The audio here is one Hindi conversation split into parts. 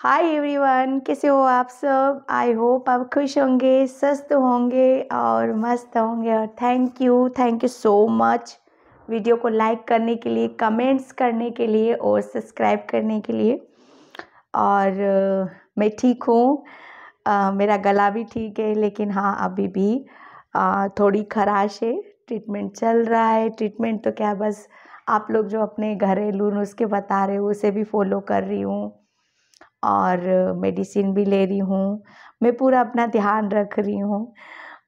हाय एवरीवन कैसे हो आप सब आई होप आप खुश होंगे स्वस्थ होंगे और मस्त होंगे और thank you thank you so much video को लाइक करने के लिए कमेंट्स करने के लिए और सब्सक्राइब करने के लिए और uh, मैं ठीक हूँ uh, मेरा गला भी ठीक है लेकिन हाँ अभी भी आ, uh, थोड़ी खराश है ट्रीटमेंट चल रहा है ट्रीटमेंट तो क्या बस आप लोग जो अपने घरेलू नुस्खे बता रहे हो उसे भी फॉलो कर रही हूँ और मेडिसिन भी ले रही हूँ मैं पूरा अपना ध्यान रख रही हूँ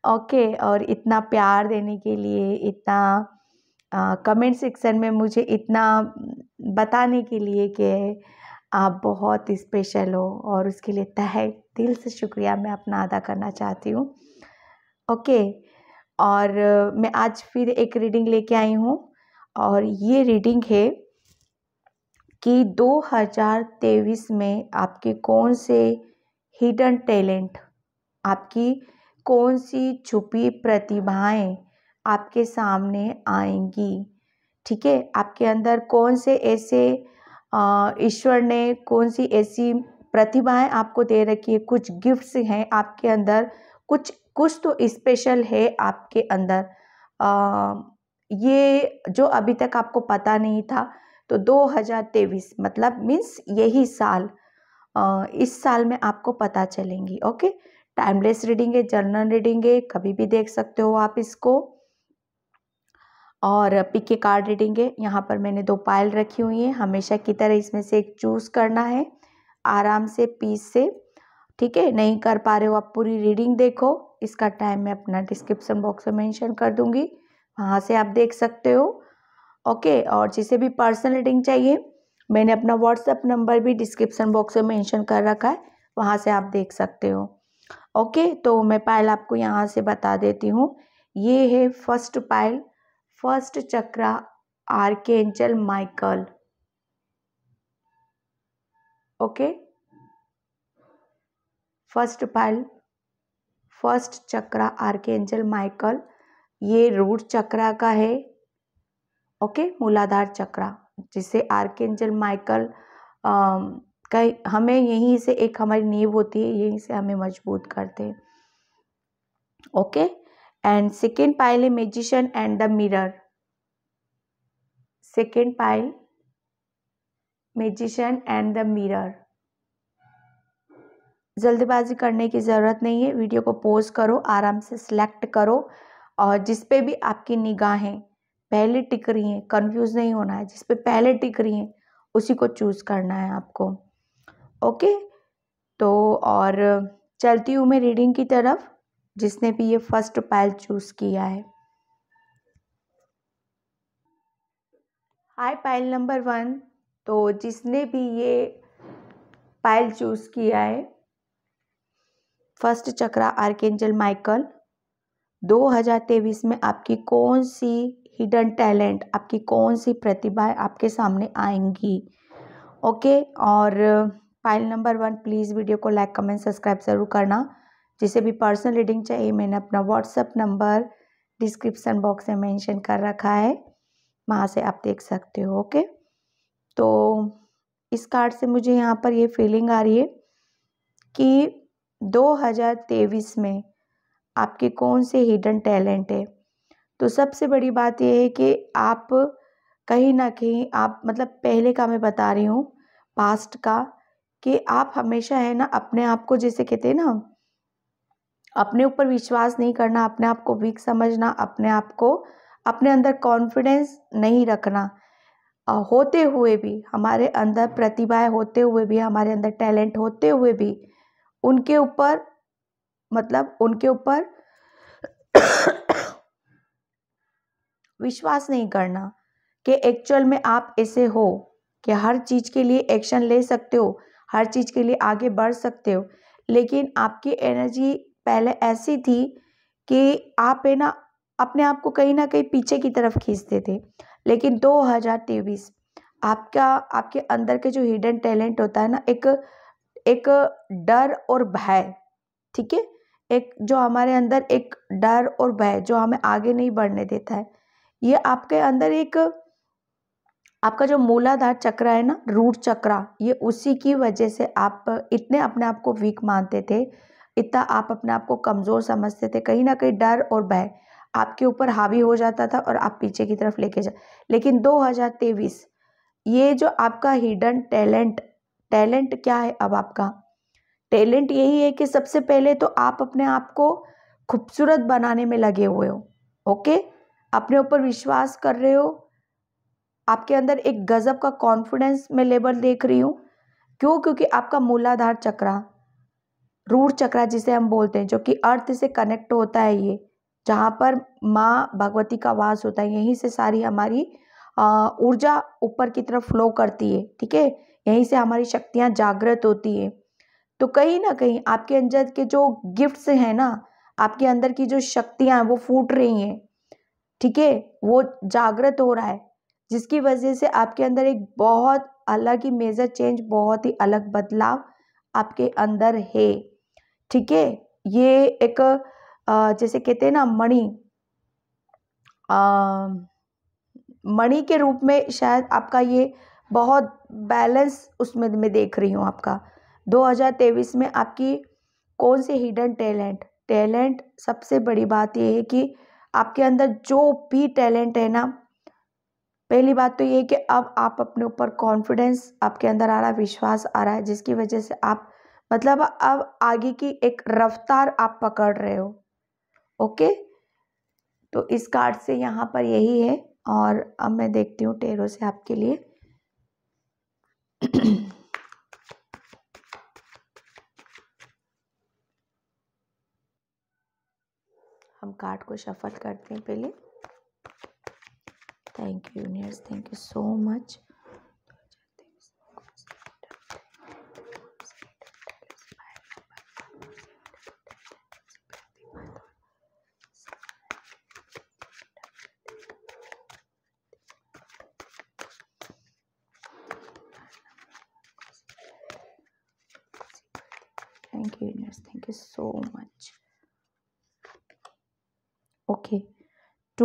ओके और इतना प्यार देने के लिए इतना कमेंट सेक्शन में मुझे इतना बताने के लिए कि आप बहुत स्पेशल हो और उसके लिए तहे दिल से शुक्रिया मैं अपना अदा करना चाहती हूँ ओके और मैं आज फिर एक रीडिंग लेके आई हूँ और ये रीडिंग है कि दो हज़ार तेईस में आपके कौन से हिडन टैलेंट आपकी कौन सी छुपी प्रतिभाएँ आपके सामने आएंगी ठीक है आपके अंदर कौन से ऐसे ईश्वर ने कौन सी ऐसी प्रतिभाएं आपको दे रखी है कुछ गिफ्ट्स हैं आपके अंदर कुछ कुछ तो स्पेशल है आपके अंदर आ, ये जो अभी तक आपको पता नहीं था तो 2023 मतलब मीन्स यही साल इस साल में आपको पता चलेंगी ओके टाइमलेस रीडिंग है जर्नल रीडिंग है कभी भी देख सकते हो आप इसको और पीके कार्ड रीडिंग है यहाँ पर मैंने दो पायल रखी हुई है हमेशा की तरह इसमें से एक चूज़ करना है आराम से पीस से ठीक है नहीं कर पा रहे हो आप पूरी रीडिंग देखो इसका टाइम मैं अपना डिस्क्रिप्सन बॉक्स में मेंशन कर दूंगी वहाँ से आप देख सकते हो ओके और जिसे भी पर्सनल रीडिंग चाहिए मैंने अपना व्हाट्सएप नंबर भी डिस्क्रिप्शन बॉक्स में मेंशन कर रखा है वहाँ से आप देख सकते हो ओके तो मैं पायल आपको यहाँ से बता देती हूँ ये है first pile first chakra angel Michael okay first pile first chakra angel Michael ये रूट चक्रा का है ओके मूलाधार चक्रा जिसे आर्केंजल माइकल का हमें यहीं से एक हमारी नींव होती है यहीं से हमें मजबूत करते हैं ओके एंड सेकेंड पाइल है magician and the mirror second pile magician and the mirror जल्दबाजी करने की ज़रूरत नहीं है वीडियो को पोज करो आराम से सिलेक्ट करो और जिस पे भी आपकी निगाहें पहले टिक रही हैं कंफ्यूज नहीं होना है जिस पे पहले टिक रही हैं उसी को चूज़ करना है आपको ओके तो और चलती हूँ मैं रीडिंग की तरफ जिसने भी ये फर्स्ट पायल चूज़ किया है हाई पायल नंबर वन तो जिसने भी ये पायल चूज़ किया है फर्स्ट चक्रा आर्केंजल माइकल 2023 में आपकी कौन सी हिडन टैलेंट आपकी कौन सी प्रतिभाएं आपके सामने आएंगी ओके और file number one please video को लाइक कमेंट सब्सक्राइब ज़रूर करना जिसे भी पर्सनल रीडिंग चाहिए मैंने अपना व्हाट्सअप नंबर डिस्क्रिप्सन बॉक्स में मेंशन कर रखा है वहाँ से आप देख सकते हो ओके तो इस कार्ड से मुझे यहाँ पर ये फीलिंग आ रही है कि 2023 में आपके कौन से हिडन टैलेंट है तो सबसे बड़ी बात यह है कि आप कहीं ना कहीं आप मतलब पहले का मैं बता रही हूँ पास्ट का कि आप हमेशा है ना अपने आप को जैसे कहते हैं ना अपने ऊपर विश्वास नहीं करना अपने आप को वीक समझना अपने आप को अपने अंदर कॉन्फिडेंस नहीं रखना होते हुए भी हमारे अंदर प्रतिभाएं होते हुए भी हमारे अंदर टैलेंट होते हुए भी उनके ऊपर मतलब उनके ऊपर विश्वास नहीं करना कि एक्चुअल में आप ऐसे हो कि हर चीज़ के लिए एक्शन ले सकते हो हर चीज़ के लिए आगे बढ़ सकते हो लेकिन आपकी एनर्जी पहले ऐसी थी कि आप है ना अपने आप को कहीं ना कहीं पीछे की तरफ खींचते थे लेकिन 2023 आपका आपके अंदर के जो हिडन टैलेंट होता है ना एक एक डर और भय ठीक है एक जो हमारे अंदर एक डर और भय जो हमें आगे नहीं बढ़ने देता है ये आपके अंदर एक आपका जो मूलाधार चक्र है ना रूट चक्र ये उसी की वजह से आप इतने अपने आप को वीक मानते थे इतना आप अपने आप को कमज़ोर समझते थे कहीं ना कहीं डर और भय आपके ऊपर हावी हो जाता था और आप पीछे की तरफ लेके जा लेकिन 2023 ये जो आपका हिडन टैलेंट टैलेंट क्या है अब आपका टैलेंट यही है कि सबसे पहले तो आप अपने आप को खूबसूरत बनाने में लगे हुए हो ओके अपने ऊपर विश्वास कर रहे हो आपके अंदर एक गजब का कॉन्फिडेंस में लेवल देख रही हूँ क्यों क्योंकि आपका मूलाधार चक्रा रूढ़ चक्रा जिसे हम बोलते हैं जो कि अर्थ से कनेक्ट होता है ये जहाँ पर माँ भगवती का वास होता है यहीं से सारी हमारी ऊर्जा ऊपर की तरफ फ्लो करती है ठीक है यहीं से हमारी शक्तियाँ जागृत होती है तो कहीं ना कहीं आपके अंदर के जो गिफ्ट्स हैं ना आपके अंदर की जो शक्तियाँ हैं वो फूट रही हैं ठीक है वो जागृत हो रहा है जिसकी वजह से आपके अंदर एक बहुत अलग ही मेजर चेंज बहुत ही अलग बदलाव आपके अंदर है ठीक है ये एक जैसे कहते हैं ना मणि मणि के रूप में शायद आपका ये बहुत बैलेंस उसमें मैं देख रही हूँ आपका 2023 में आपकी कौन से हिडन टैलेंट टैलेंट सबसे बड़ी बात यह है कि आपके अंदर जो भी टैलेंट है ना पहली बात तो ये कि अब आप अपने ऊपर कॉन्फिडेंस आपके अंदर आ रहा है विश्वास आ रहा है जिसकी वजह से आप मतलब अब आगे की एक रफ्तार आप पकड़ रहे हो ओके तो इस कार्ड से यहाँ पर यही है और अब मैं देखती हूँ टेरो से आपके लिए हम कार्ड को शफल करते हैं पहले thank you universe thank you so much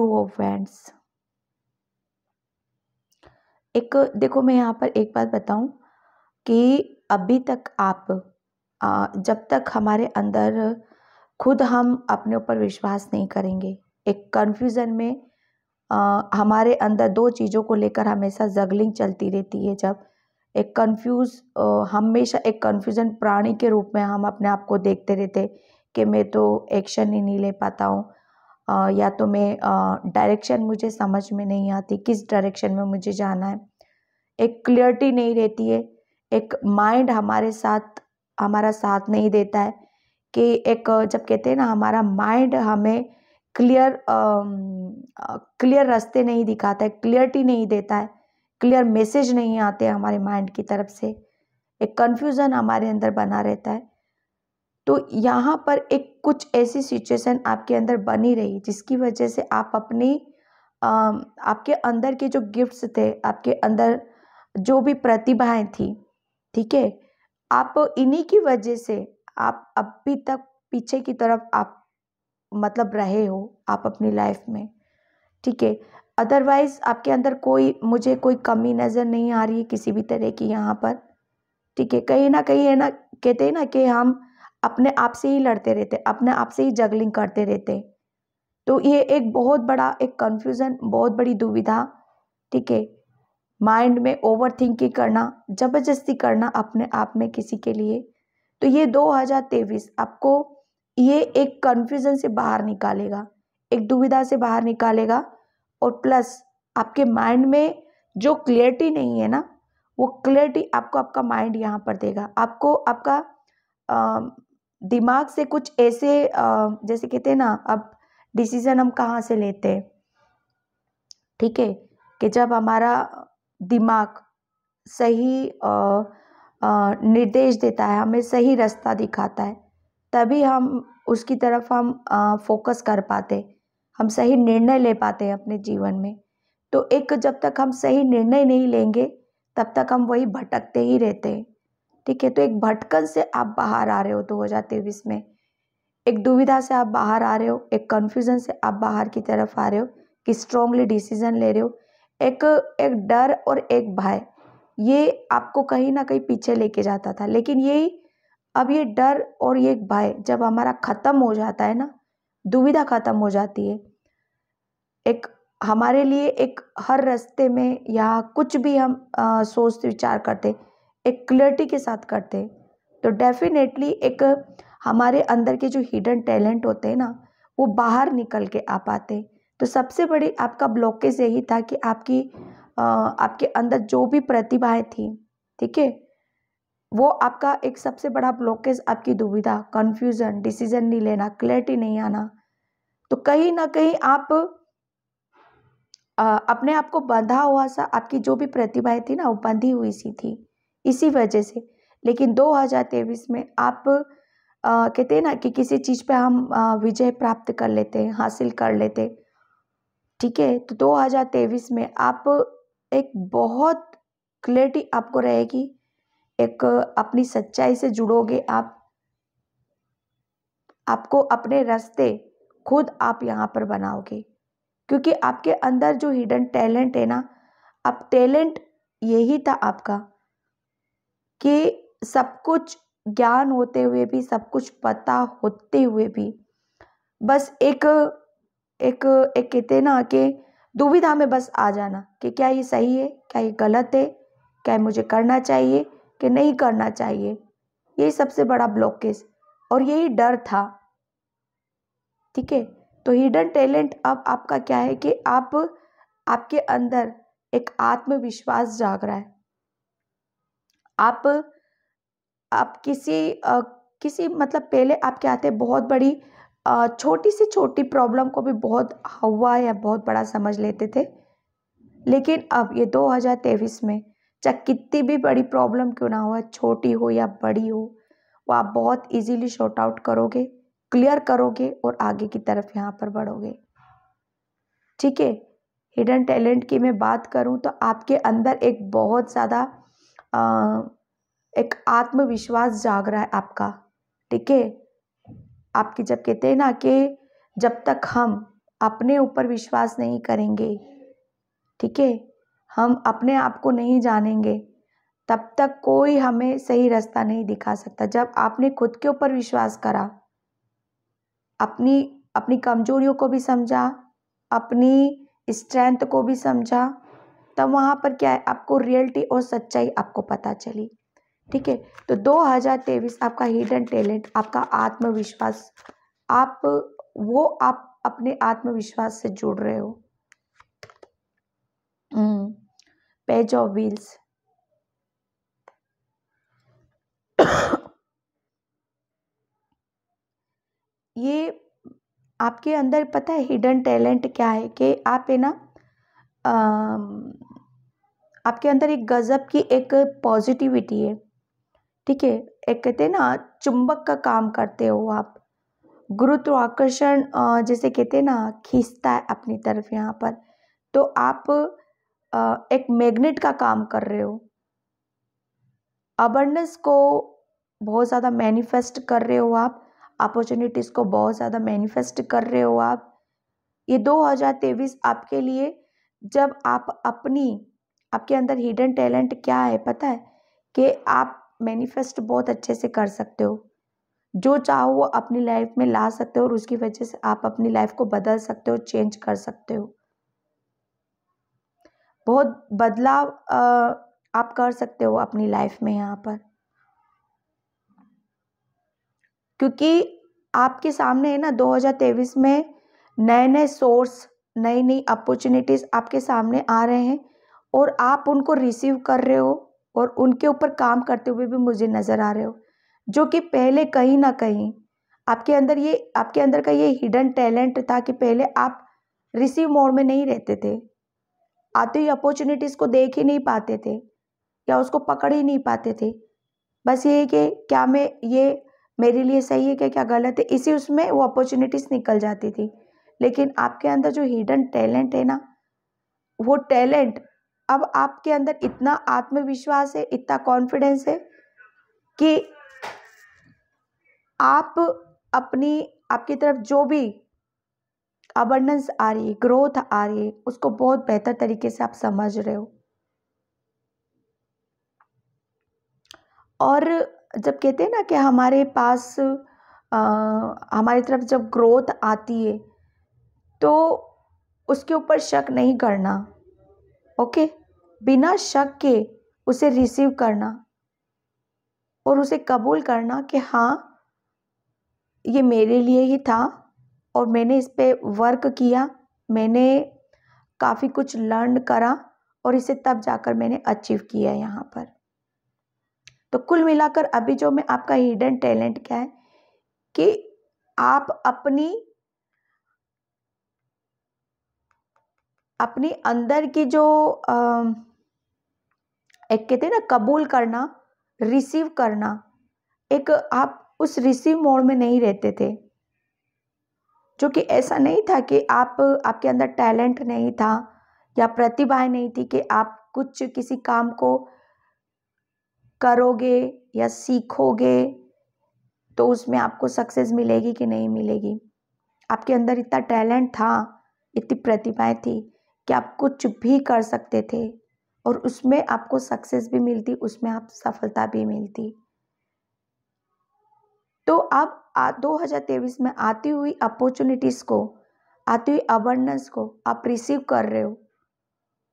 वो फ्रेंड्स एक देखो मैं यहाँ पर एक बात बताऊँ कि अभी तक आप जब तक हमारे अंदर खुद हम अपने ऊपर विश्वास नहीं करेंगे एक कन्फ्यूज़न में आ, हमारे अंदर दो चीज़ों को लेकर हमेशा जगलिंग चलती रहती है जब एक कन्फ्यूज हमेशा एक कन्फ्यूज़न प्राणी के रूप में हम अपने आप को देखते रहते कि मैं तो एक्शन ही नहीं ले पाता हूँ या तो मैं डायरेक्शन मुझे समझ में नहीं आती किस डायरेक्शन में मुझे जाना है एक क्लियरिटी नहीं रहती है एक माइंड हमारे साथ हमारा साथ नहीं देता है कि एक जब कहते हैं ना हमारा माइंड हमें क्लियर क्लियर रास्ते नहीं दिखाता है क्लियरिटी नहीं देता है क्लियर मैसेज नहीं आते हमारे माइंड की तरफ से एक कन्फ्यूज़न हमारे अंदर बना रहता है तो यहाँ पर एक कुछ ऐसी सिचुएशन आपके अंदर बनी रही जिसकी वजह से आप अपनी आपके अंदर के जो गिफ्ट्स थे आपके अंदर जो भी प्रतिभाएं थी ठीक है आप इन्हीं की वजह से आप अभी तक पीछे की तरफ आप मतलब रहे हो आप अपनी लाइफ में ठीक है अदरवाइज़ आपके अंदर कोई मुझे कोई कमी नज़र नहीं आ रही है किसी भी तरह की यहाँ पर ठीक है कहीं ना कहीं है ना कहते हैं ना कि हम अपने आप से ही लड़ते रहते अपने आप से ही जगलिंग करते रहते तो ये एक बहुत बड़ा एक कन्फ्यूज़न बहुत बड़ी दुविधा ठीक है माइंड में ओवर थिंकिंग करना ज़बरदस्ती करना अपने आप में किसी के लिए तो ये 2023 आपको ये एक कन्फ्यूज़न से बाहर निकालेगा एक दुविधा से बाहर निकालेगा और प्लस आपके माइंड में जो क्लियरिटी नहीं है ना वो क्लियरिटी आपको आपका माइंड यहाँ पर देगा आपको आपका दिमाग से कुछ ऐसे जैसे कहते हैं ना अब डिसीज़न हम कहाँ से लेते हैं ठीक है कि जब हमारा दिमाग सही निर्देश देता है हमें सही रास्ता दिखाता है तभी हम उसकी तरफ हम फोकस कर पाते हम सही निर्णय ले पाते हैं अपने जीवन में तो एक जब तक हम सही निर्णय नहीं लेंगे तब तक हम वही भटकते ही रहते हैं ठीक है तो एक भटकन से आप बाहर आ रहे हो दो हज़ार तेईस में एक दुविधा से आप बाहर आ रहे हो एक कन्फ्यूज़न से आप बाहर की तरफ आ रहे हो कि स्ट्रांगली डिसीजन ले रहे हो एक एक डर और एक भय ये आपको कहीं ना कहीं पीछे लेके जाता था लेकिन यही अब ये डर और ये भय जब हमारा ख़त्म हो जाता है ना दुविधा ख़त्म हो जाती है एक हमारे लिए एक हर रास्ते में या कुछ भी हम आ, सोच विचार करते एक क्लियरिटी के साथ करते तो डेफिनेटली एक हमारे अंदर के जो हिडन टैलेंट होते हैं ना वो बाहर निकल के आ पाते तो सबसे बड़ी आपका ब्लॉकेज यही था कि आपकी आपके अंदर जो भी प्रतिभाएं थी ठीक है वो आपका एक सबसे बड़ा ब्लॉकेज आपकी दुविधा कंफ्यूजन डिसीजन नहीं लेना क्लैरिटी नहीं आना तो कहीं ना कहीं आप आ, अपने आप को बंधा हुआ सा आपकी जो भी प्रतिभाएं थी ना वो बंधी हुई सी थी इसी वजह से लेकिन दो हज़ार तेईस में आप आ, कहते हैं ना कि किसी चीज़ पे हम विजय प्राप्त कर लेते हैं हासिल कर लेते ठीक है तो दो हज़ार तेईस में आप एक बहुत क्लियरिटी आपको रहेगी एक अपनी सच्चाई से जुड़ोगे आप आपको अपने रास्ते खुद आप यहाँ पर बनाओगे क्योंकि आपके अंदर जो हिडन टैलेंट है ना अब टैलेंट यही था आपका कि सब कुछ ज्ञान होते हुए भी सब कुछ पता होते हुए भी बस एक एक एक कहते ना कि दुविधा में बस आ जाना कि क्या ये सही है क्या ये गलत है क्या मुझे करना चाहिए कि नहीं करना चाहिए यही सबसे बड़ा ब्लॉकेज और यही डर था ठीक है तो हिडन टैलेंट अब आपका क्या है कि आप आपके अंदर एक आत्मविश्वास जाग रहा है आप आप किसी किसी मतलब पहले क्या आते बहुत बड़ी छोटी सी छोटी प्रॉब्लम को भी बहुत हवा या बहुत बड़ा समझ लेते थे लेकिन अब ये 2023 में चाहे कितनी भी बड़ी प्रॉब्लम क्यों ना हो छोटी हो या बड़ी हो वो आप बहुत इजीली शॉर्ट आउट करोगे क्लियर करोगे और आगे की तरफ यहाँ पर बढ़ोगे ठीक है हिडन टैलेंट की मैं बात करूँ तो आपके अंदर एक बहुत ज़्यादा एक आत्मविश्वास जाग रहा है आपका ठीक है आपकी जब कहते हैं ना कि जब तक हम अपने ऊपर विश्वास नहीं करेंगे ठीक है हम अपने आप को नहीं जानेंगे तब तक कोई हमें सही रास्ता नहीं दिखा सकता जब आपने खुद के ऊपर विश्वास करा अपनी अपनी कमजोरियों को भी समझा अपनी स्ट्रेंथ को भी समझा तब वहाँ पर क्या है आपको रियलिटी और सच्चाई आपको पता चली ठीक है तो 2023 आपका हिडन टैलेंट आपका आत्मविश्वास आप वो आप अपने आत्मविश्वास से जुड़ रहे हो पेज ऑफ व्हील्स ये आपके अंदर पता है हिडन टैलेंट क्या है कि आप है ना आपके अंदर एक गज़ब की एक पॉजिटिविटी है ठीक है एक कहते हैं ना चुंबक का काम करते हो आप गुरुत्वाकर्षण जैसे कहते हैं ना खींचता है अपनी तरफ यहाँ पर तो आप एक मैग्नेट का काम कर रहे हो अबंडेंस को बहुत ज़्यादा मैनिफेस्ट कर रहे हो आप अपॉर्चुनिटीज़ को बहुत ज़्यादा मैनिफेस्ट कर रहे हो आप ये 2023 आपके लिए जब आप अपनी आपके अंदर हिडन टैलेंट क्या है पता है कि आप मैनिफेस्ट बहुत अच्छे से कर सकते हो जो चाहो वो अपनी लाइफ में ला सकते हो और उसकी वजह से आप अपनी लाइफ को बदल सकते हो चेंज कर सकते हो बहुत बदलाव आप कर सकते हो अपनी लाइफ में यहाँ पर क्योंकि आपके सामने है ना 2023 में नए नए सोर्स नई नई अपॉर्चुनिटीज़ आपके सामने आ रहे हैं और आप उनको रिसीव कर रहे हो और उनके ऊपर काम करते हुए भी मुझे नज़र आ रहे हो जो कि पहले कहीं ना कहीं आपके अंदर ये आपके अंदर का ये हिडन टैलेंट था कि पहले आप रिसीव मोड में नहीं रहते थे आते ही अपॉर्चुनिटीज़ को देख ही नहीं पाते थे या उसको पकड़ ही नहीं पाते थे बस ये कि क्या मैं ये मेरे लिए सही है क्या क्या गलत है इसी उसमें वो अपॉर्चुनिटीज़ निकल जाती थी लेकिन आपके अंदर जो हिडन टैलेंट है ना वो टैलेंट अब आपके अंदर इतना आत्मविश्वास है इतना कॉन्फिडेंस है कि आप अपनी आपकी तरफ जो भी अबंडेंस आ रही है ग्रोथ आ रही है उसको बहुत बेहतर तरीके से आप समझ रहे हो और जब कहते हैं ना कि हमारे पास आ, हमारी तरफ जब ग्रोथ आती है तो उसके ऊपर शक नहीं करना ओके बिना शक के उसे रिसीव करना और उसे कबूल करना कि हाँ ये मेरे लिए ही था और मैंने इस पर वर्क किया मैंने काफ़ी कुछ लर्न करा और इसे तब जाकर मैंने अचीव किया यहाँ पर तो कुल मिलाकर अभी जो मैं आपका हिडन टैलेंट क्या है कि आप अपनी अपने अंदर की जो एक कहते हैं ना कबूल करना रिसीव करना एक आप उस रिसीव मोड में नहीं रहते थे जो कि ऐसा नहीं था कि आप आपके अंदर टैलेंट नहीं था या प्रतिभाएं नहीं थी कि आप कुछ किसी काम को करोगे या सीखोगे तो उसमें आपको सक्सेस मिलेगी कि नहीं मिलेगी आपके अंदर इतना टैलेंट था इतनी प्रतिभाएं थी कि आप कुछ भी कर सकते थे और उसमें आपको सक्सेस भी मिलती उसमें आप सफलता भी मिलती तो आप दो हज़ार तेईस में आती हुई अपॉर्चुनिटीज़ को आती हुई अबंडेंस को आप रिसीव कर रहे हो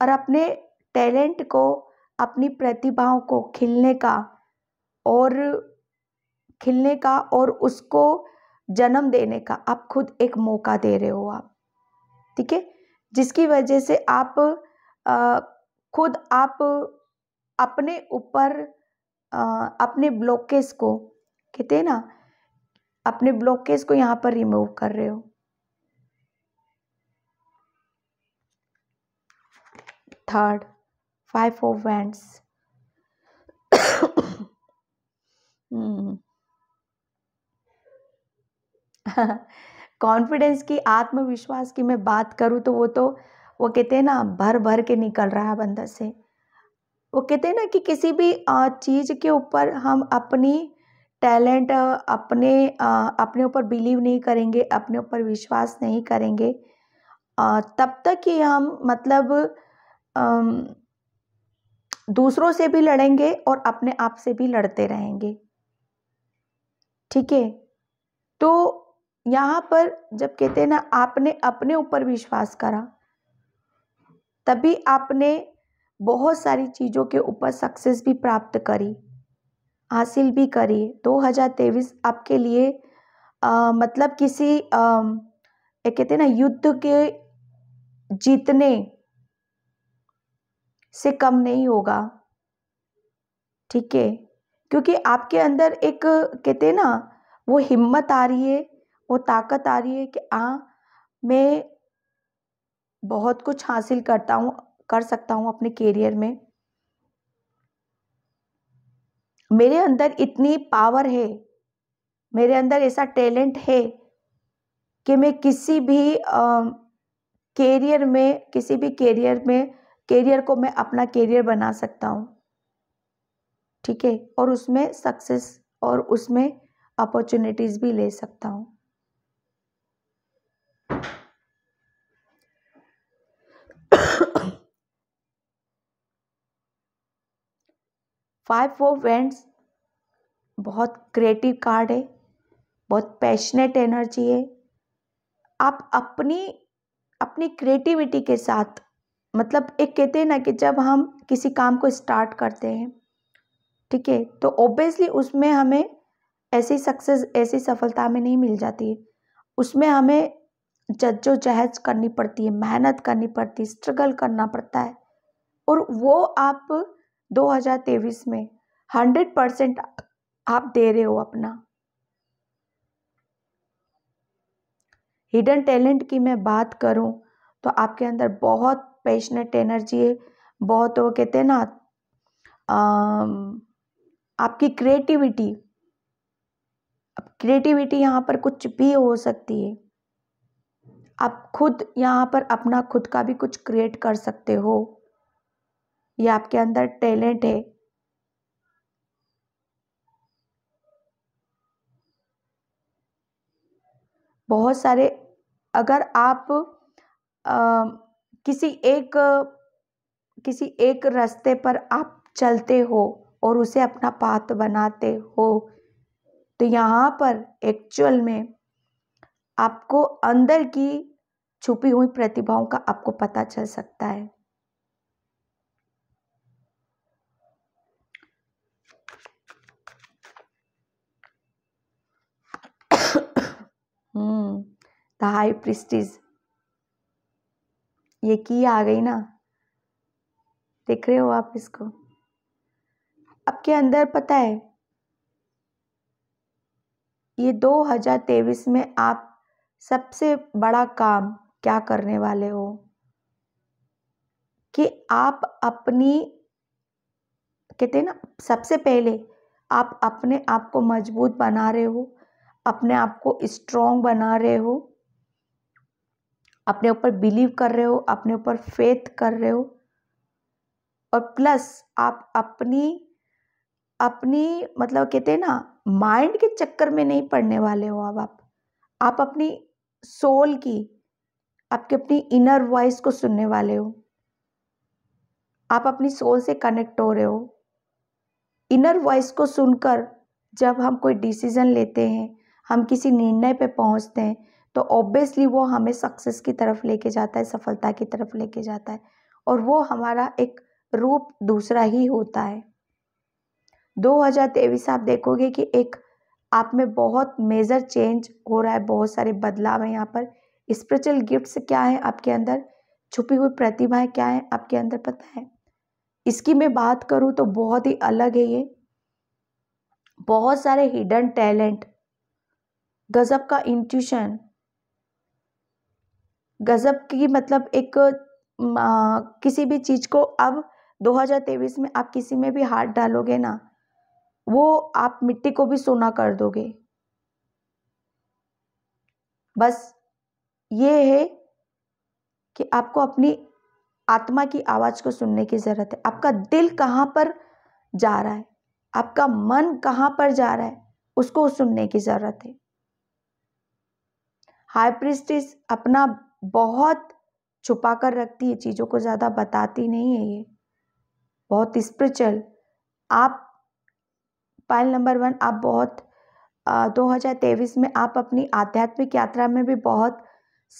और अपने टैलेंट को अपनी प्रतिभाओं को खिलने का और खिलने का और उसको जन्म देने का आप खुद एक मौका दे रहे हो आप ठीक है जिसकी वजह से आप खुद आप अपने ऊपर अपने ब्लॉकेज को कहते हैं ना अपने ब्लॉकेज को यहाँ पर रिमूव कर रहे हो third five of wands confidence की आत्मविश्वास की मैं बात करूँ तो वो तो वो कहते हैं ना भर भर के निकल रहा है बंदर से वो कहते हैं ना कि किसी भी चीज़ के ऊपर हम अपनी टैलेंट अपने अपने ऊपर बिलीव नहीं करेंगे अपने ऊपर विश्वास नहीं करेंगे तब तक कि हम मतलब दूसरों से भी लड़ेंगे और अपने आप से भी लड़ते रहेंगे ठीक है तो यहाँ पर जब कहते हैं ना आपने अपने ऊपर विश्वास करा तभी आपने बहुत सारी चीज़ों के ऊपर सक्सेस भी प्राप्त करी हासिल भी करी 2023 आपके लिए आ, मतलब किसी एक कहते हैं ना युद्ध के जीतने से कम नहीं होगा ठीक है क्योंकि आपके अंदर एक कहते हैं ना वो हिम्मत आ रही है वो ताकत आ रही है कि आ मैं बहुत कुछ हासिल करता हूँ कर सकता हूँ अपने कैरियर में मेरे अंदर इतनी पावर है मेरे अंदर ऐसा टैलेंट है कि मैं किसी भी कैरियर में किसी भी करियर में करियर को मैं अपना करियर बना सकता हूँ ठीक है और उसमें सक्सेस और उसमें अपॉर्चुनिटीज़ भी ले सकता हूँ फाइव वो फ्रेंड्स बहुत क्रिएटिव कार्ड है बहुत पैशनेट एनर्जी है आप अपनी अपनी क्रिएटिविटी के साथ मतलब एक कहते हैं ना कि जब हम किसी काम को स्टार्ट करते हैं ठीक है तो ऑब्वियसली उसमें हमें ऐसी सक्सेस ऐसी सफलता में नहीं मिल जाती है उसमें हमें जद्दोजहद करनी पड़ती है मेहनत करनी पड़ती है स्ट्रगल करना पड़ता है और वो आप 2023 में 100 परसेंट आप दे रहे हो अपना हिडन टैलेंट की मैं बात करूं तो आपके अंदर बहुत पैशनेट एनर्जी है बहुत वो कहते हैं ना आपकी क्रिएटिविटी क्रिएटिविटी यहाँ पर कुछ भी हो सकती है आप खुद यहाँ पर अपना खुद का भी कुछ क्रिएट कर सकते हो ये आपके अंदर टैलेंट है बहुत सारे अगर आप आ, किसी एक किसी एक रास्ते पर आप चलते हो और उसे अपना पाथ बनाते हो तो यहाँ पर एक्चुअल में आपको अंदर की छुपी हुई प्रतिभाओं का आपको पता चल सकता है हाई प्रिस्टिज ये की आ गई ना देख रहे हो आप इसको आपके अंदर पता है ये 2023 में आप सबसे बड़ा काम क्या करने वाले हो कि आप अपनी कहते हैं ना सबसे पहले आप अपने आप को मजबूत बना रहे हो अपने आप को स्ट्रोंग बना रहे हो अपने ऊपर बिलीव कर रहे हो अपने ऊपर फेथ कर रहे हो और प्लस आप अपनी अपनी मतलब कहते हैं ना माइंड के चक्कर में नहीं पड़ने वाले हो अब आप आप अपनी सोल की आपकी अपनी इनर वॉइस को सुनने वाले हो आप अपनी सोल से कनेक्ट हो रहे हो इनर वॉइस को सुनकर जब हम कोई डिसीज़न लेते हैं हम किसी निर्णय पे पहुंचते हैं तो ऑब्वियसली वो हमें सक्सेस की तरफ लेके जाता है सफलता की तरफ लेके जाता है और वो हमारा एक रूप दूसरा ही होता है 2023 आप देखोगे कि एक आप में बहुत मेजर चेंज हो रहा है बहुत सारे बदलाव हैं यहाँ पर स्पिरिचुअल गिफ्ट्स क्या है आपके अंदर छुपी हुई प्रतिभाएं क्या है आपके अंदर पता है इसकी मैं बात करूँ तो बहुत ही अलग है ये बहुत सारे हिडन टैलेंट गज़ब का इंट्यूशन गज़ब की मतलब एक किसी भी चीज़ को अब 2023 में आप किसी में भी हाथ डालोगे ना वो आप मिट्टी को भी सोना कर दोगे बस ये है कि आपको अपनी आत्मा की आवाज़ को सुनने की ज़रूरत है आपका दिल कहाँ पर जा रहा है आपका मन कहाँ पर जा रहा है उसको सुनने की ज़रूरत है हाई प्रिस्टिस अपना बहुत छुपा कर रखती है चीज़ों को ज़्यादा बताती नहीं है ये बहुत स्पिरिचुअल आप पाइल नंबर वन आप बहुत दो हज़ार तेईस में आप अपनी आध्यात्मिक यात्रा में भी बहुत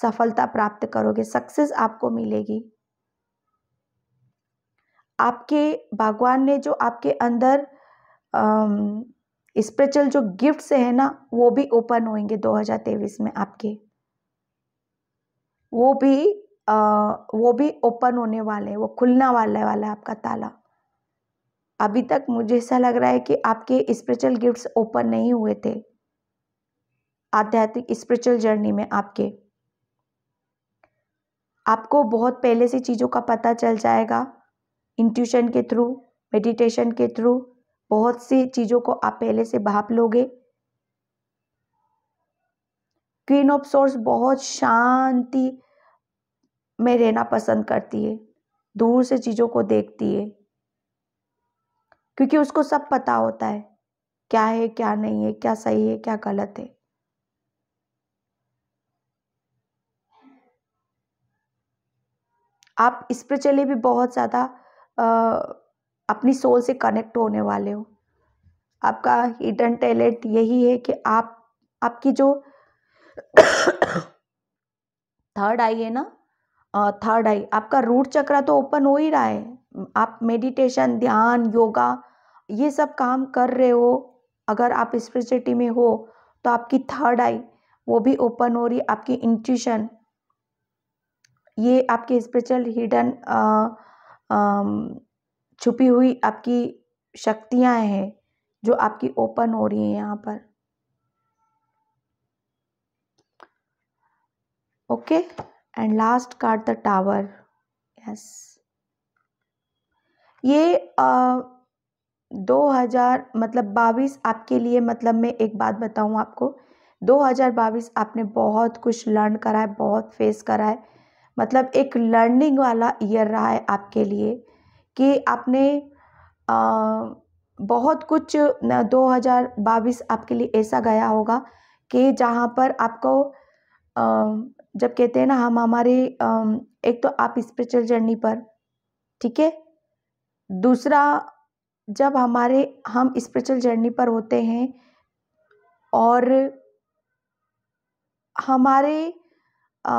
सफलता प्राप्त करोगे सक्सेस आपको मिलेगी आपके भगवान ने जो आपके अंदर स्पिरिचुअल जो गिफ्ट्स है ना वो भी ओपन होंगे 2023 में आपके वो भी वो भी ओपन होने वाले है वो खुलना वाला वाला है आपका ताला अभी तक मुझे ऐसा लग रहा है कि आपके स्पिरिचुअल गिफ्ट्स ओपन नहीं हुए थे आध्यात्मिक स्पिरिचुअल जर्नी में आपके आपको बहुत पहले से चीज़ों का पता चल जाएगा इंट्यूशन के थ्रू मेडिटेशन के थ्रू बहुत सी चीज़ों को आप पहले से भाप लोगे क्वीन ऑफ सोर्स बहुत शांति में रहना पसंद करती है दूर से चीज़ों को देखती है क्योंकि उसको सब पता होता है क्या है क्या नहीं है क्या सही है क्या गलत है आप स्पिरिचुअली भी बहुत ज़्यादा अपनी सोल से कनेक्ट होने वाले हो आपका हिडन टैलेंट यही है कि आप आपकी जो थर्ड आई है ना थर्ड uh, आई आपका रूट चक्र तो ओपन हो ही रहा है आप मेडिटेशन ध्यान योगा ये सब काम कर रहे हो अगर आप स्पिरिचुअलिटी में हो तो आपकी थर्ड आई वो भी ओपन हो रही आपकी इंट्यूशन ये आपके स्पिरिचुअल हिडन छुपी हुई आपकी शक्तियाँ हैं जो आपकी ओपन हो रही हैं यहाँ पर okay and last card the tower yes ये दो हज़ार मतलब बाईस आपके लिए मतलब मैं एक बात बताऊं आपको दो हज़ार बाईस आपने बहुत कुछ लर्न करा है बहुत फेस करा है मतलब एक लर्निंग वाला ईयर रहा है आपके लिए कि आपने आ, बहुत कुछ दो हज़ार बाईस आपके लिए ऐसा गया होगा कि जहाँ पर आपको जब कहते हैं ना हम हमारे एक तो आप स्पिरिचुअल जर्नी पर ठीक है दूसरा जब हमारे हम स्पिरिचुअल जर्नी पर होते हैं और हमारे आ,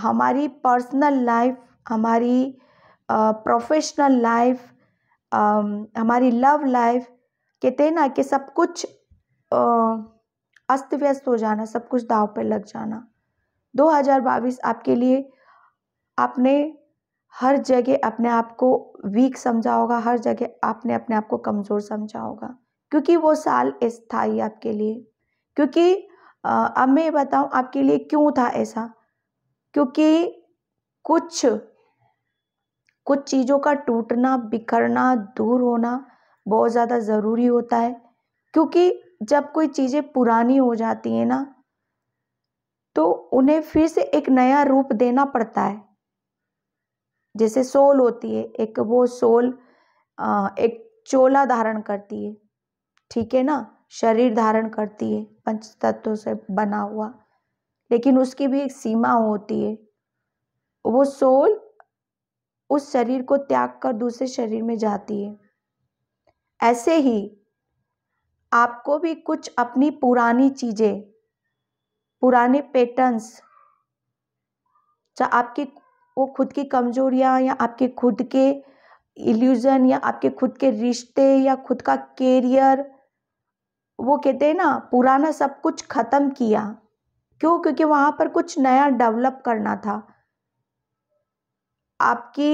हमारी पर्सनल लाइफ हमारी प्रोफेशनल लाइफ हमारी लव लाइफ कहते हैं ना कि सब कुछ अस्त व्यस्त हो जाना सब कुछ दाव पर लग जाना 2022 आपके लिए आपने हर जगह अपने आप को वीक समझा होगा हर जगह आपने अपने आप को कमज़ोर समझा होगा क्योंकि वो साल स्थाई आपके लिए क्योंकि अब मैं ये बताऊं आपके लिए क्यों था ऐसा क्योंकि कुछ कुछ चीज़ों का टूटना बिखरना दूर होना बहुत ज़्यादा ज़रूरी होता है क्योंकि जब कोई चीज़ें पुरानी हो जाती हैं ना तो उन्हें फिर से एक नया रूप देना पड़ता है जैसे सोल होती है एक वो सोल एक चोला धारण करती है ठीक है ना शरीर धारण करती है पंच तत्वों से बना हुआ लेकिन उसकी भी एक सीमा होती है वो सोल उस शरीर को त्याग कर दूसरे शरीर में जाती है ऐसे ही आपको भी कुछ अपनी पुरानी चीज़ें पुराने पेटर्न्स आपकी वो खुद की कमजोरियाँ या आपके खुद के इल्यूज़न या आपके खुद के रिश्ते या खुद का कैरियर वो कहते हैं ना पुराना सब कुछ ख़त्म किया क्यों क्योंकि वहाँ पर कुछ नया डेवलप करना था आपकी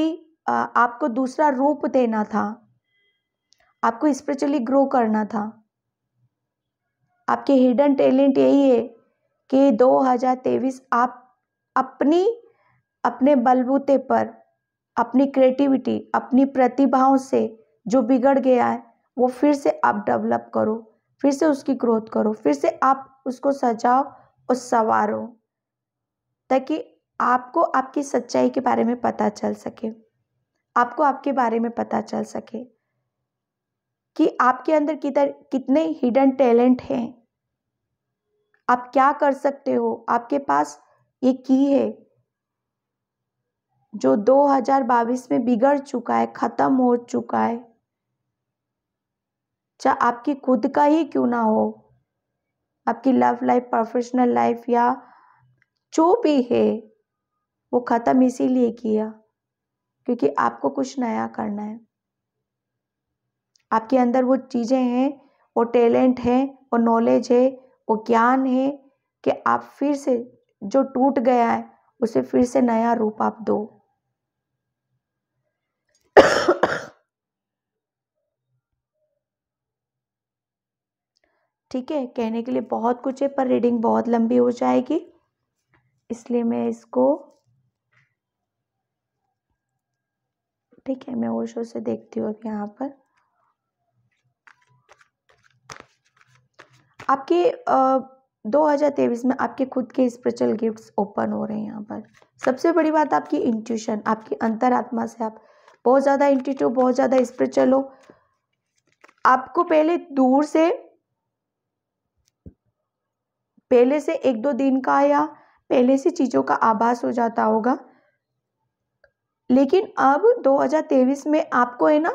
आपको दूसरा रूप देना था आपको स्पिरिचुअली ग्रो करना था आपके हिडन टैलेंट यही है कि दो हज़ार तेईस आप अपनी अपने बलबूते पर अपनी क्रिएटिविटी अपनी प्रतिभाओं से जो बिगड़ गया है वो फिर से आप डेवलप करो फिर से उसकी ग्रोथ करो फिर से आप उसको सजाओ और संवारो ताकि आपको आपकी सच्चाई के बारे में पता चल सके आपको आपके बारे में पता चल सके कि आपके अंदर किधर कितने हिडन टैलेंट हैं आप क्या कर सकते हो आपके पास ये की है जो 2022 में बिगड़ चुका है ख़त्म हो चुका है चाहे आपकी खुद का ही क्यों ना हो आपकी लव लाइफ प्रोफेशनल लाइफ या जो भी है वो ख़त्म इसीलिए किया क्योंकि आपको कुछ नया करना है आपके अंदर वो चीज़ें हैं वो टैलेंट है वो नॉलेज है वो ज्ञान है कि आप फिर से जो टूट गया है उसे फिर से नया रूप आप दो ठीक है कहने के लिए बहुत कुछ है पर रीडिंग बहुत लंबी हो जाएगी इसलिए मैं इसको ठीक है मैं ओशो से देखती हूँ अब यहाँ पर आपके दो हज़ार में आपके खुद के स्पिरिचुअल गिफ्ट्स ओपन हो रहे हैं यहाँ पर सबसे बड़ी बात आपकी इंट्यूशन आपकी अंतरात्मा से आप बहुत ज़्यादा इंट्यूटिव बहुत ज़्यादा स्पिरिचुअल हो आपको पहले दूर से पहले से एक दो दिन का या पहले से चीज़ों का आभास हो जाता होगा लेकिन अब 2023 में आपको है ना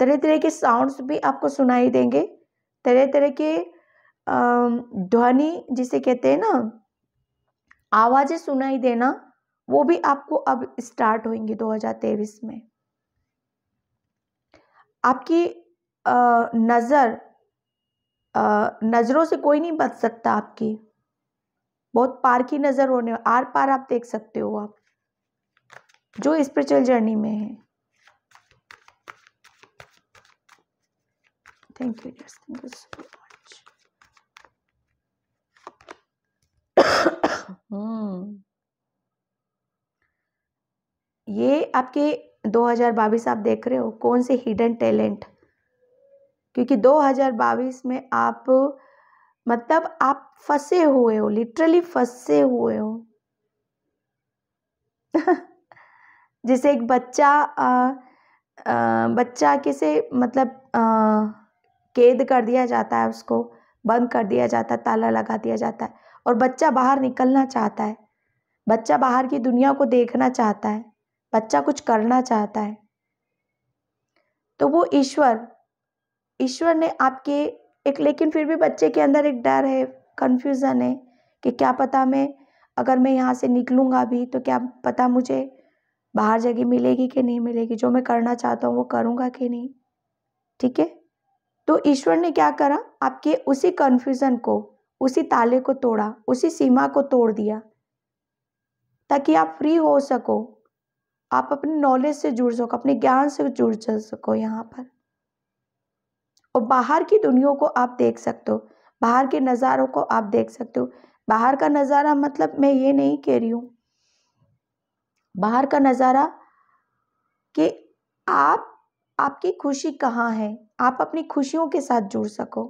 तरह तरह के साउंड्स भी आपको सुनाई देंगे तरह तरह के ध्वनि जिसे कहते हैं ना आवाज़ें सुनाई देना वो भी आपको अब स्टार्ट होंगी 2023 में आपकी नज़र नज़रों से कोई नहीं बच सकता आपकी बहुत पार की नज़र होने आर पार आप देख सकते हो आप जो स्पिरिचुअल जर्नी में है thank you thank you so much hmm. ये आपके 2022 आप देख रहे हो कौन से हिडन टैलेंट क्योंकि 2022 में आप मतलब आप फंसे हुए हो लिटरली फंसे हुए हो जैसे एक बच्चा आ, आ, बच्चा किसे मतलब आ, कैद कर दिया जाता है उसको बंद कर दिया जाता है ताला लगा दिया जाता है और बच्चा बाहर निकलना चाहता है बच्चा बाहर की दुनिया को देखना चाहता है बच्चा कुछ करना चाहता है तो वो ईश्वर ईश्वर ने आपके एक लेकिन फिर भी बच्चे के अंदर एक डर है कन्फ्यूज़न है कि क्या पता मैं अगर मैं यहाँ से निकलूँगा भी तो क्या पता मुझे बाहर जगह मिलेगी कि नहीं मिलेगी जो मैं करना चाहता हूँ वो करूँगा कि नहीं ठीक है तो ईश्वर ने क्या करा आपके उसी कन्फ्यूज़न को उसी ताले को तोड़ा उसी सीमा को तोड़ दिया ताकि आप फ्री हो सको आप अपने नॉलेज से जुड़ सको अपने ज्ञान से जुड़ चल सको यहाँ पर और बाहर की दुनिया को आप देख सकते हो बाहर के नज़ारों को आप देख सकते हो बाहर का नज़ारा मतलब मैं ये नहीं कह रही हूँ बाहर का नज़ारा कि आप आपकी खुशी कहाँ है आप अपनी खुशियों के साथ जुड़ सको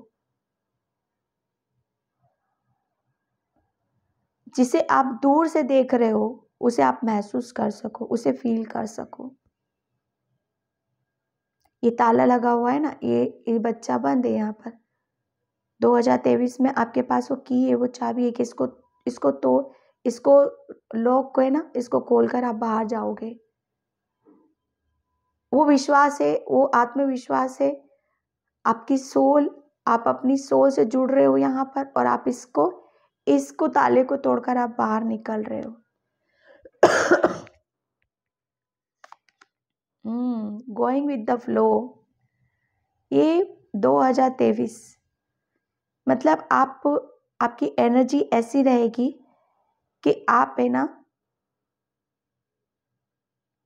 जिसे आप दूर से देख रहे हो उसे आप महसूस कर सको उसे फील कर सको ये ताला लगा हुआ है ना ये ये बच्चा बंद है यहाँ पर 2023 में आपके पास वो की है वो चाबी है कि इसको इसको तो इसको लॉक को है ना इसको खोल कर आप बाहर जाओगे वो विश्वास है वो आत्मविश्वास है आपकी सोल आप अपनी सोल से जुड़ रहे हो यहाँ पर और आप इसको इसको ताले को तोड़कर आप बाहर निकल रहे हो गोइंग विद द फ्लो ये तेईस मतलब आप आपकी एनर्जी ऐसी रहेगी कि आप है ना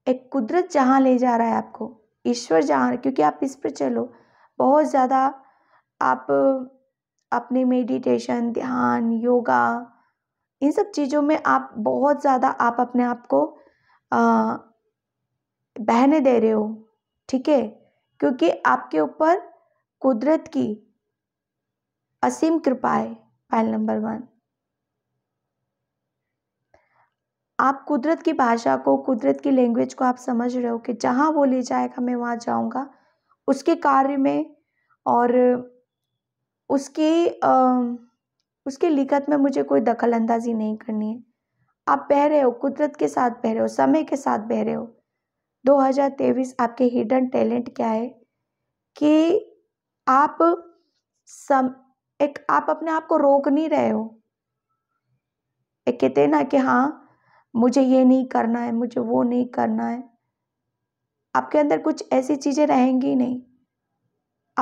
एक कुदरत जहाँ ले जा रहा है आपको ईश्वर जहाँ क्योंकि आप इस पर चलो बहुत ज़्यादा आप अपने मेडिटेशन ध्यान योगा इन सब चीज़ों में आप बहुत ज़्यादा आप अपने आप को बहने दे रहे हो ठीक है क्योंकि आपके ऊपर कुदरत की असीम कृपा है फाइल नंबर वन आप कुदरत की भाषा को कुदरत की लैंग्वेज को आप समझ रहे हो कि जहाँ वो ले जाएगा मैं वहाँ जाऊँगा उसके कार्य में और उसकी उसकी लिखत में मुझे कोई दखल अंदाज़ी नहीं करनी है आप बह रहे हो कुदरत के साथ बह रहे हो समय के साथ बह रहे हो 2023 आपके हिडन टैलेंट क्या है कि आप सम एक आप अपने आप को रोक नहीं रहे हो एक कहते ना कि हाँ मुझे ये नहीं करना है मुझे वो नहीं करना है आपके अंदर कुछ ऐसी चीज़ें रहेंगी नहीं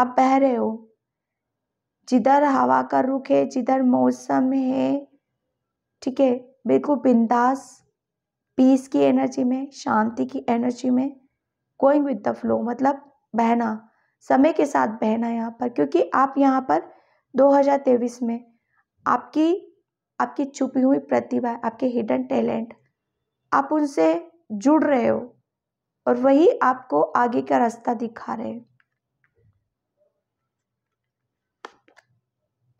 आप बह रहे हो जिधर हवा का रुख है जिधर मौसम है ठीक है बिल्कुल बिंदास पीस की एनर्जी में शांति की एनर्जी में गोइंग विद द फ्लो मतलब बहना समय के साथ बहना यहाँ पर क्योंकि आप यहाँ पर 2023 में आपकी आपकी छुपी हुई प्रतिभा आपके हिडन टैलेंट आप उनसे जुड़ रहे हो और वही आपको आगे का रास्ता दिखा रहे हैं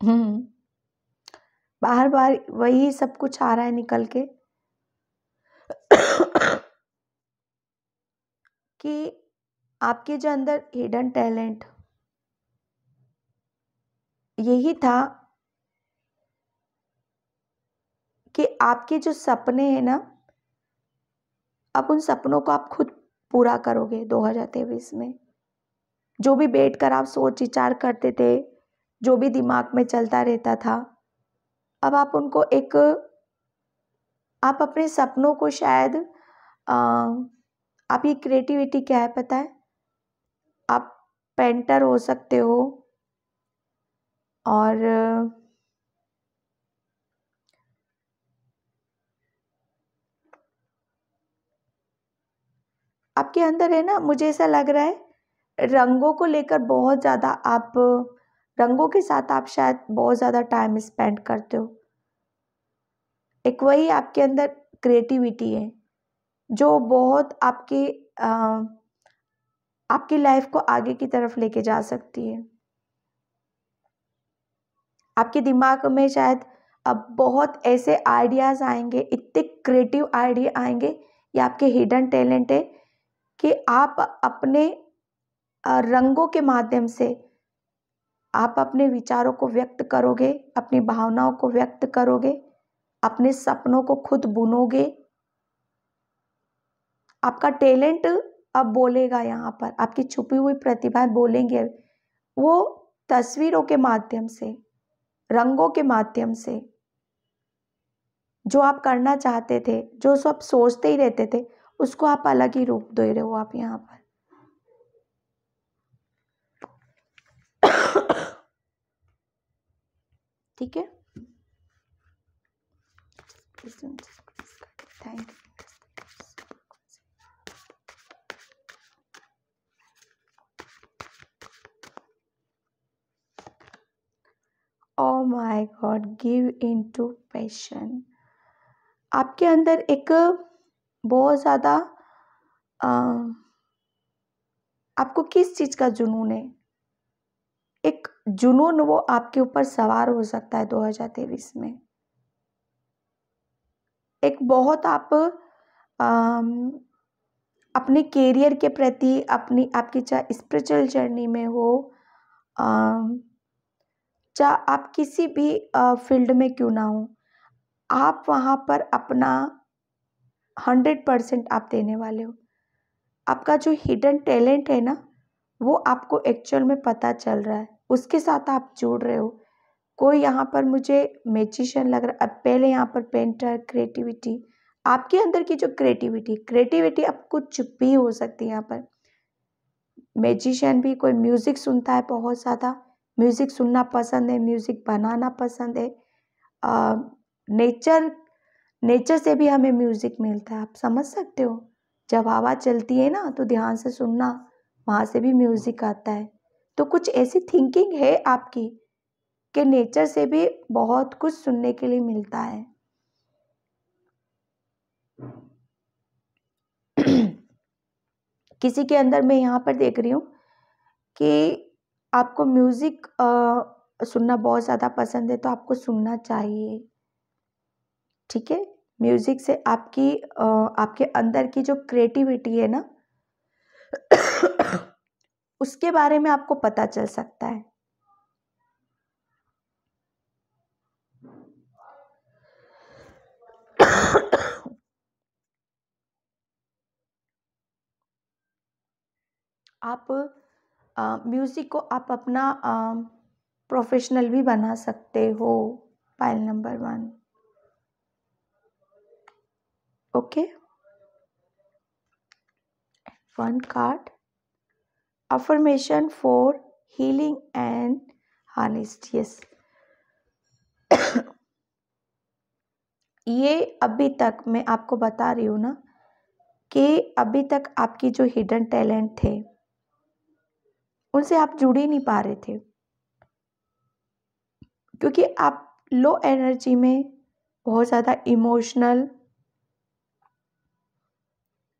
हम्म। बार बार वही सब कुछ आ रहा है निकल के कि आपके जो अंदर हिडन टैलेंट यही था कि आपके जो सपने हैं ना अब उन सपनों को आप खुद पूरा करोगे 2023 में जो भी बैठ कर आप सोच विचार करते थे जो भी दिमाग में चलता रहता था अब आप उनको एक आप अपने सपनों को शायद आपकी क्रिएटिविटी क्या है पता है आप पेंटर हो सकते हो और आपके अंदर है ना मुझे ऐसा लग रहा है रंगों को लेकर बहुत ज़्यादा आप रंगों के साथ आप शायद बहुत ज़्यादा टाइम स्पेंड करते हो एक वही आपके अंदर क्रिएटिविटी है जो बहुत आपके आ, आपकी लाइफ को आगे की तरफ लेके जा सकती है आपके दिमाग में शायद अब बहुत ऐसे आइडियाज़ आएंगे इतने क्रिएटिव आइडिया आएंगे ये आपके हिडन टैलेंट है कि आप अपने रंगों के माध्यम से आप अपने विचारों को व्यक्त करोगे अपनी भावनाओं को व्यक्त करोगे अपने सपनों को खुद बुनोगे आपका टैलेंट अब बोलेगा यहाँ पर आपकी छुपी हुई प्रतिभाएं बोलेंगे वो तस्वीरों के माध्यम से रंगों के माध्यम से जो आप करना चाहते थे जो सब सोचते ही रहते थे उसको आप अलग ही रूप दे रहे हो आप यहाँ पर ठीक है thank you oh my God give in to passion आपके अंदर एक बहुत ज़्यादा आपको किस चीज़ का जुनून है एक जुनून वो आपके ऊपर सवार हो सकता है 2023 में एक बहुत आप आ, अपने कैरियर के प्रति अपनी आपकी चाहे स्पिरिचुअल जर्नी में हो चाहे आप किसी भी फील्ड में क्यों ना हो आप वहाँ पर अपना हंड्रेड परसेंट आप देने वाले हो आपका जो हिडन टैलेंट है ना वो आपको एक्चुअल में पता चल रहा है उसके साथ आप जोड़ रहे हो कोई यहाँ पर मुझे मेजिशियन लग रहा है अब पहले यहाँ पर पेंटर क्रिएटिविटी आपके अंदर की जो क्रिएटिविटी क्रिएटिविटी अब कुछ भी हो सकती है यहाँ पर मेजिशियन भी कोई म्यूज़िक सुनता है बहुत ज़्यादा म्यूज़िक सुनना पसंद है म्यूज़िक बनाना पसंद है आ, नेचर नेचर से भी हमें म्यूज़िक मिलता है आप समझ सकते हो जब हवा चलती है ना तो ध्यान से सुनना वहाँ से भी म्यूज़िक आता है तो कुछ ऐसी थिंकिंग है आपकी कि नेचर से भी बहुत कुछ सुनने के लिए मिलता है किसी के अंदर मैं यहाँ पर देख रही हूँ कि आपको म्यूज़िक सुनना बहुत ज़्यादा पसंद है तो आपको सुनना चाहिए ठीक है म्यूज़िक से आपकी आ, आपके अंदर की जो क्रिएटिविटी है ना उसके बारे में आपको पता चल सकता है आप म्यूज़िक को आप अपना आ, प्रोफेशनल भी बना सकते हो file number one okay one card affirmation for healing and harnessed yes ये अभी तक मैं आपको बता रही हूँ ना कि अभी तक आपकी जो हिडन टैलेंट थे उनसे आप जुड़ ही नहीं पा रहे थे क्योंकि आप लो एनर्जी में बहुत ज़्यादा इमोशनल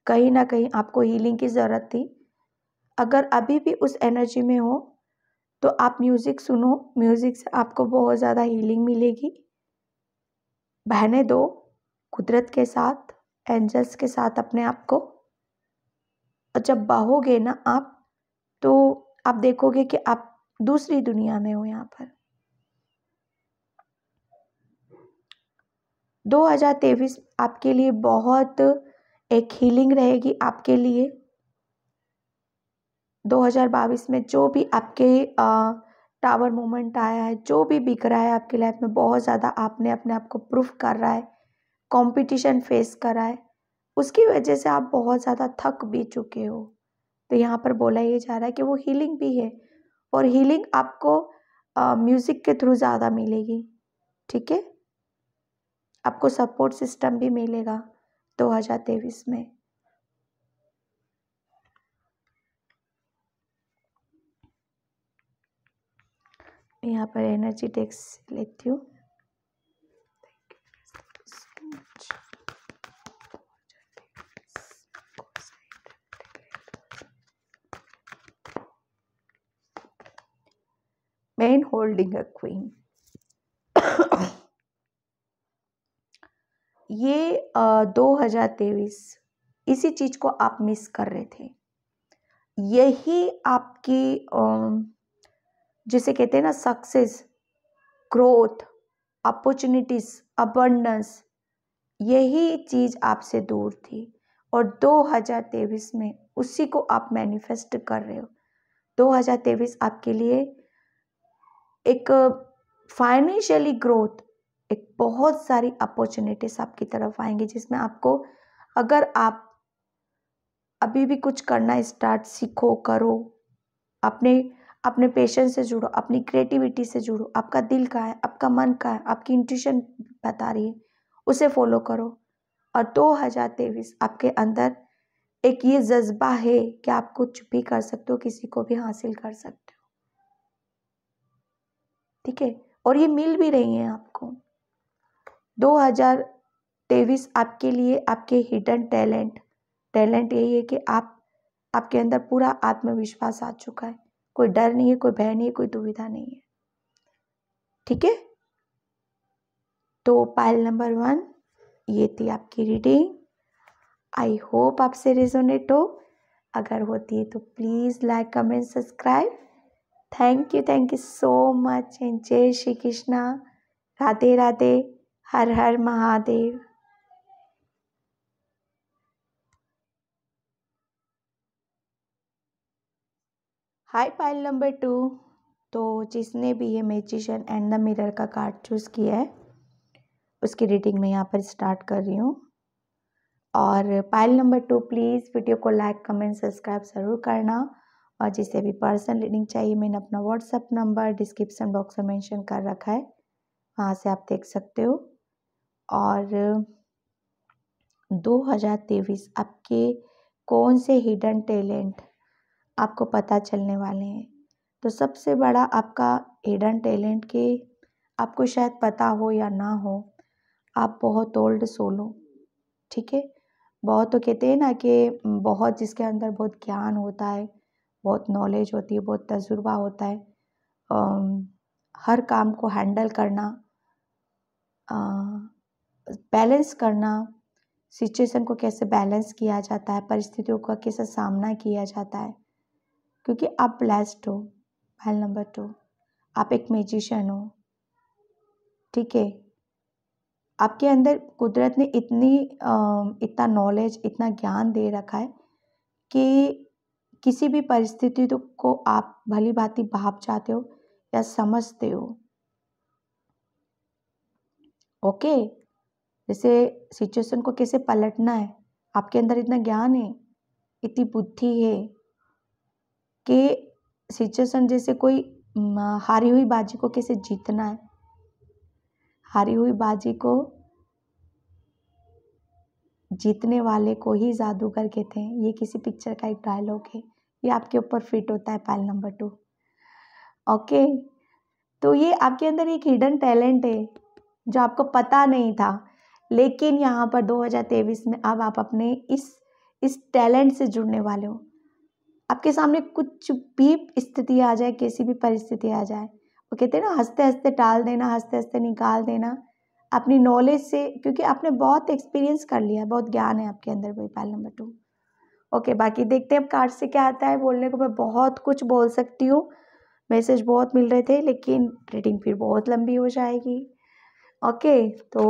कहीं ना कहीं आपको हीलिंग की ज़रूरत थी अगर अभी भी उस एनर्जी में हो तो आप म्यूज़िक सुनो म्यूज़िक से आपको बहुत ज़्यादा हीलिंग मिलेगी बहने दो कुदरत के साथ एंजल्स के साथ अपने आप को और जब बहोगे ना आप तो आप देखोगे कि आप दूसरी दुनिया में हो यहाँ पर 2023 आपके लिए बहुत एक हीलिंग रहेगी आपके लिए 2022 में जो भी आपके टावर मोमेंट आया है जो भी बिक रहा है आपकी लाइफ में बहुत ज़्यादा आपने अपने आप को प्रूफ कर रहा है कंपटीशन फेस करा है उसकी वजह से आप बहुत ज़्यादा थक भी चुके हो तो यहाँ पर बोला ये जा रहा है कि वो हीलिंग भी है और हीलिंग आपको म्यूज़िक के थ्रू ज़्यादा मिलेगी ठीक है आपको सपोर्ट सिस्टम भी मिलेगा दो में यहाँ पर एनर्जी टेक्स लेती हूँ मेन होल्डिंग अ क्वीन ये दो हजार तेईस इसी चीज़ को आप मिस कर रहे थे यही आपकी जिसे कहते हैं ना सक्सेस ग्रोथ अपॉर्चुनिटीज़ अबंडस यही चीज़ आपसे दूर थी और 2023 में उसी को आप मैनिफेस्ट कर रहे हो 2023 आपके लिए एक फाइनेंशियली ग्रोथ एक बहुत सारी अपॉर्चुनिटीज़ आपकी तरफ आएंगी जिसमें आपको अगर आप अभी भी कुछ करना स्टार्ट सीखो करो अपने अपने पेशन से जुड़ो अपनी क्रिएटिविटी से जुड़ो आपका दिल का है आपका मन का है आपकी इंट्यूशन बता रही है उसे फॉलो करो और दो हज़ार तेईस आपके अंदर एक ये जज्बा है कि आप कुछ भी कर सकते हो किसी को भी हासिल कर सकते हो ठीक है और ये मिल भी रही है आपको दो हज़ार तेईस आपके लिए आपके हिडन टैलेंट टैलेंट यही है कि आप आपके अंदर पूरा आत्मविश्वास आ चुका है कोई डर नहीं है कोई भय नहीं है कोई दुविधा नहीं है ठीक है तो पायल नंबर वन ये थी आपकी रीडिंग आई होप आपसे रिजोनेट हो अगर होती है तो please like comment subscribe thank you thank you so much and जय श्री कृष्णा राधे राधे हर हर Mahadev hi pile number two तो जिसने भी ये मेजिशन एंड द मिरर का कार्ड चूज़ किया है उसकी रीडिंग मैं यहाँ पर स्टार्ट कर रही हूँ और pile number two please video को लाइक कमेंट सब्सक्राइब ज़रूर करना और जिसे भी पर्सनल रीडिंग चाहिए मैंने अपना व्हाट्सअप नंबर डिस्क्रिप्सन बॉक्स में मेंशन कर रखा है वहाँ से आप देख सकते हो और दो तेईस आपके कौन से हिडन टैलेंट आपको पता चलने वाले हैं तो सबसे बड़ा आपका हिडन टैलेंट कि आपको शायद पता हो या ना हो आप बहुत ओल्ड सोल हो ठीक है बहुत तो कहते हैं ना कि बहुत जिसके अंदर बहुत ज्ञान होता है बहुत नॉलेज होती है बहुत तजुर्बा होता है आ, हर काम को हैंडल करना बैलेंस करना सिचुएशन को कैसे बैलेंस किया जाता है परिस्थितियों का कैसे सामना किया जाता है क्योंकि आप ब्लेस्ड हो पहल नंबर टू आप एक मेजिशियन हो ठीक है आपके अंदर कुदरत ने इतनी इतना नॉलेज इतना ज्ञान दे रखा है कि किसी भी परिस्थिति तो को आप भली भांति भाप जाते हो या समझते हो ओके जैसे सिचुएशन को कैसे पलटना है आपके अंदर इतना ज्ञान है इतनी बुद्धि है कि सिचुएशन जैसे कोई हारी हुई बाजी को कैसे जीतना है हारी हुई बाजी को जीतने वाले को ही जादूगर कहते हैं ये किसी पिक्चर का एक डायलॉग है ये आपके ऊपर फिट होता है पायल नंबर टू ओके तो ये आपके अंदर एक हिडन टैलेंट है जो आपको पता नहीं था लेकिन यहाँ पर 2023 में अब आप अपने इस इस टैलेंट से जुड़ने वाले हो आपके सामने कुछ भी स्थिति आ जाए कैसी भी परिस्थिति आ जाए वो कहते हैं ना हंसते हंसते टाल देना हंसते हंसते निकाल देना अपनी नॉलेज से क्योंकि आपने बहुत एक्सपीरियंस कर लिया है बहुत ज्ञान है आपके अंदर वही पहल नंबर टू ओके बाकी देखते हैं अब कार्ड से क्या आता है बोलने को मैं बहुत कुछ बोल सकती हूँ मैसेज बहुत मिल रहे थे लेकिन रीडिंग फिर बहुत लंबी हो जाएगी ओके तो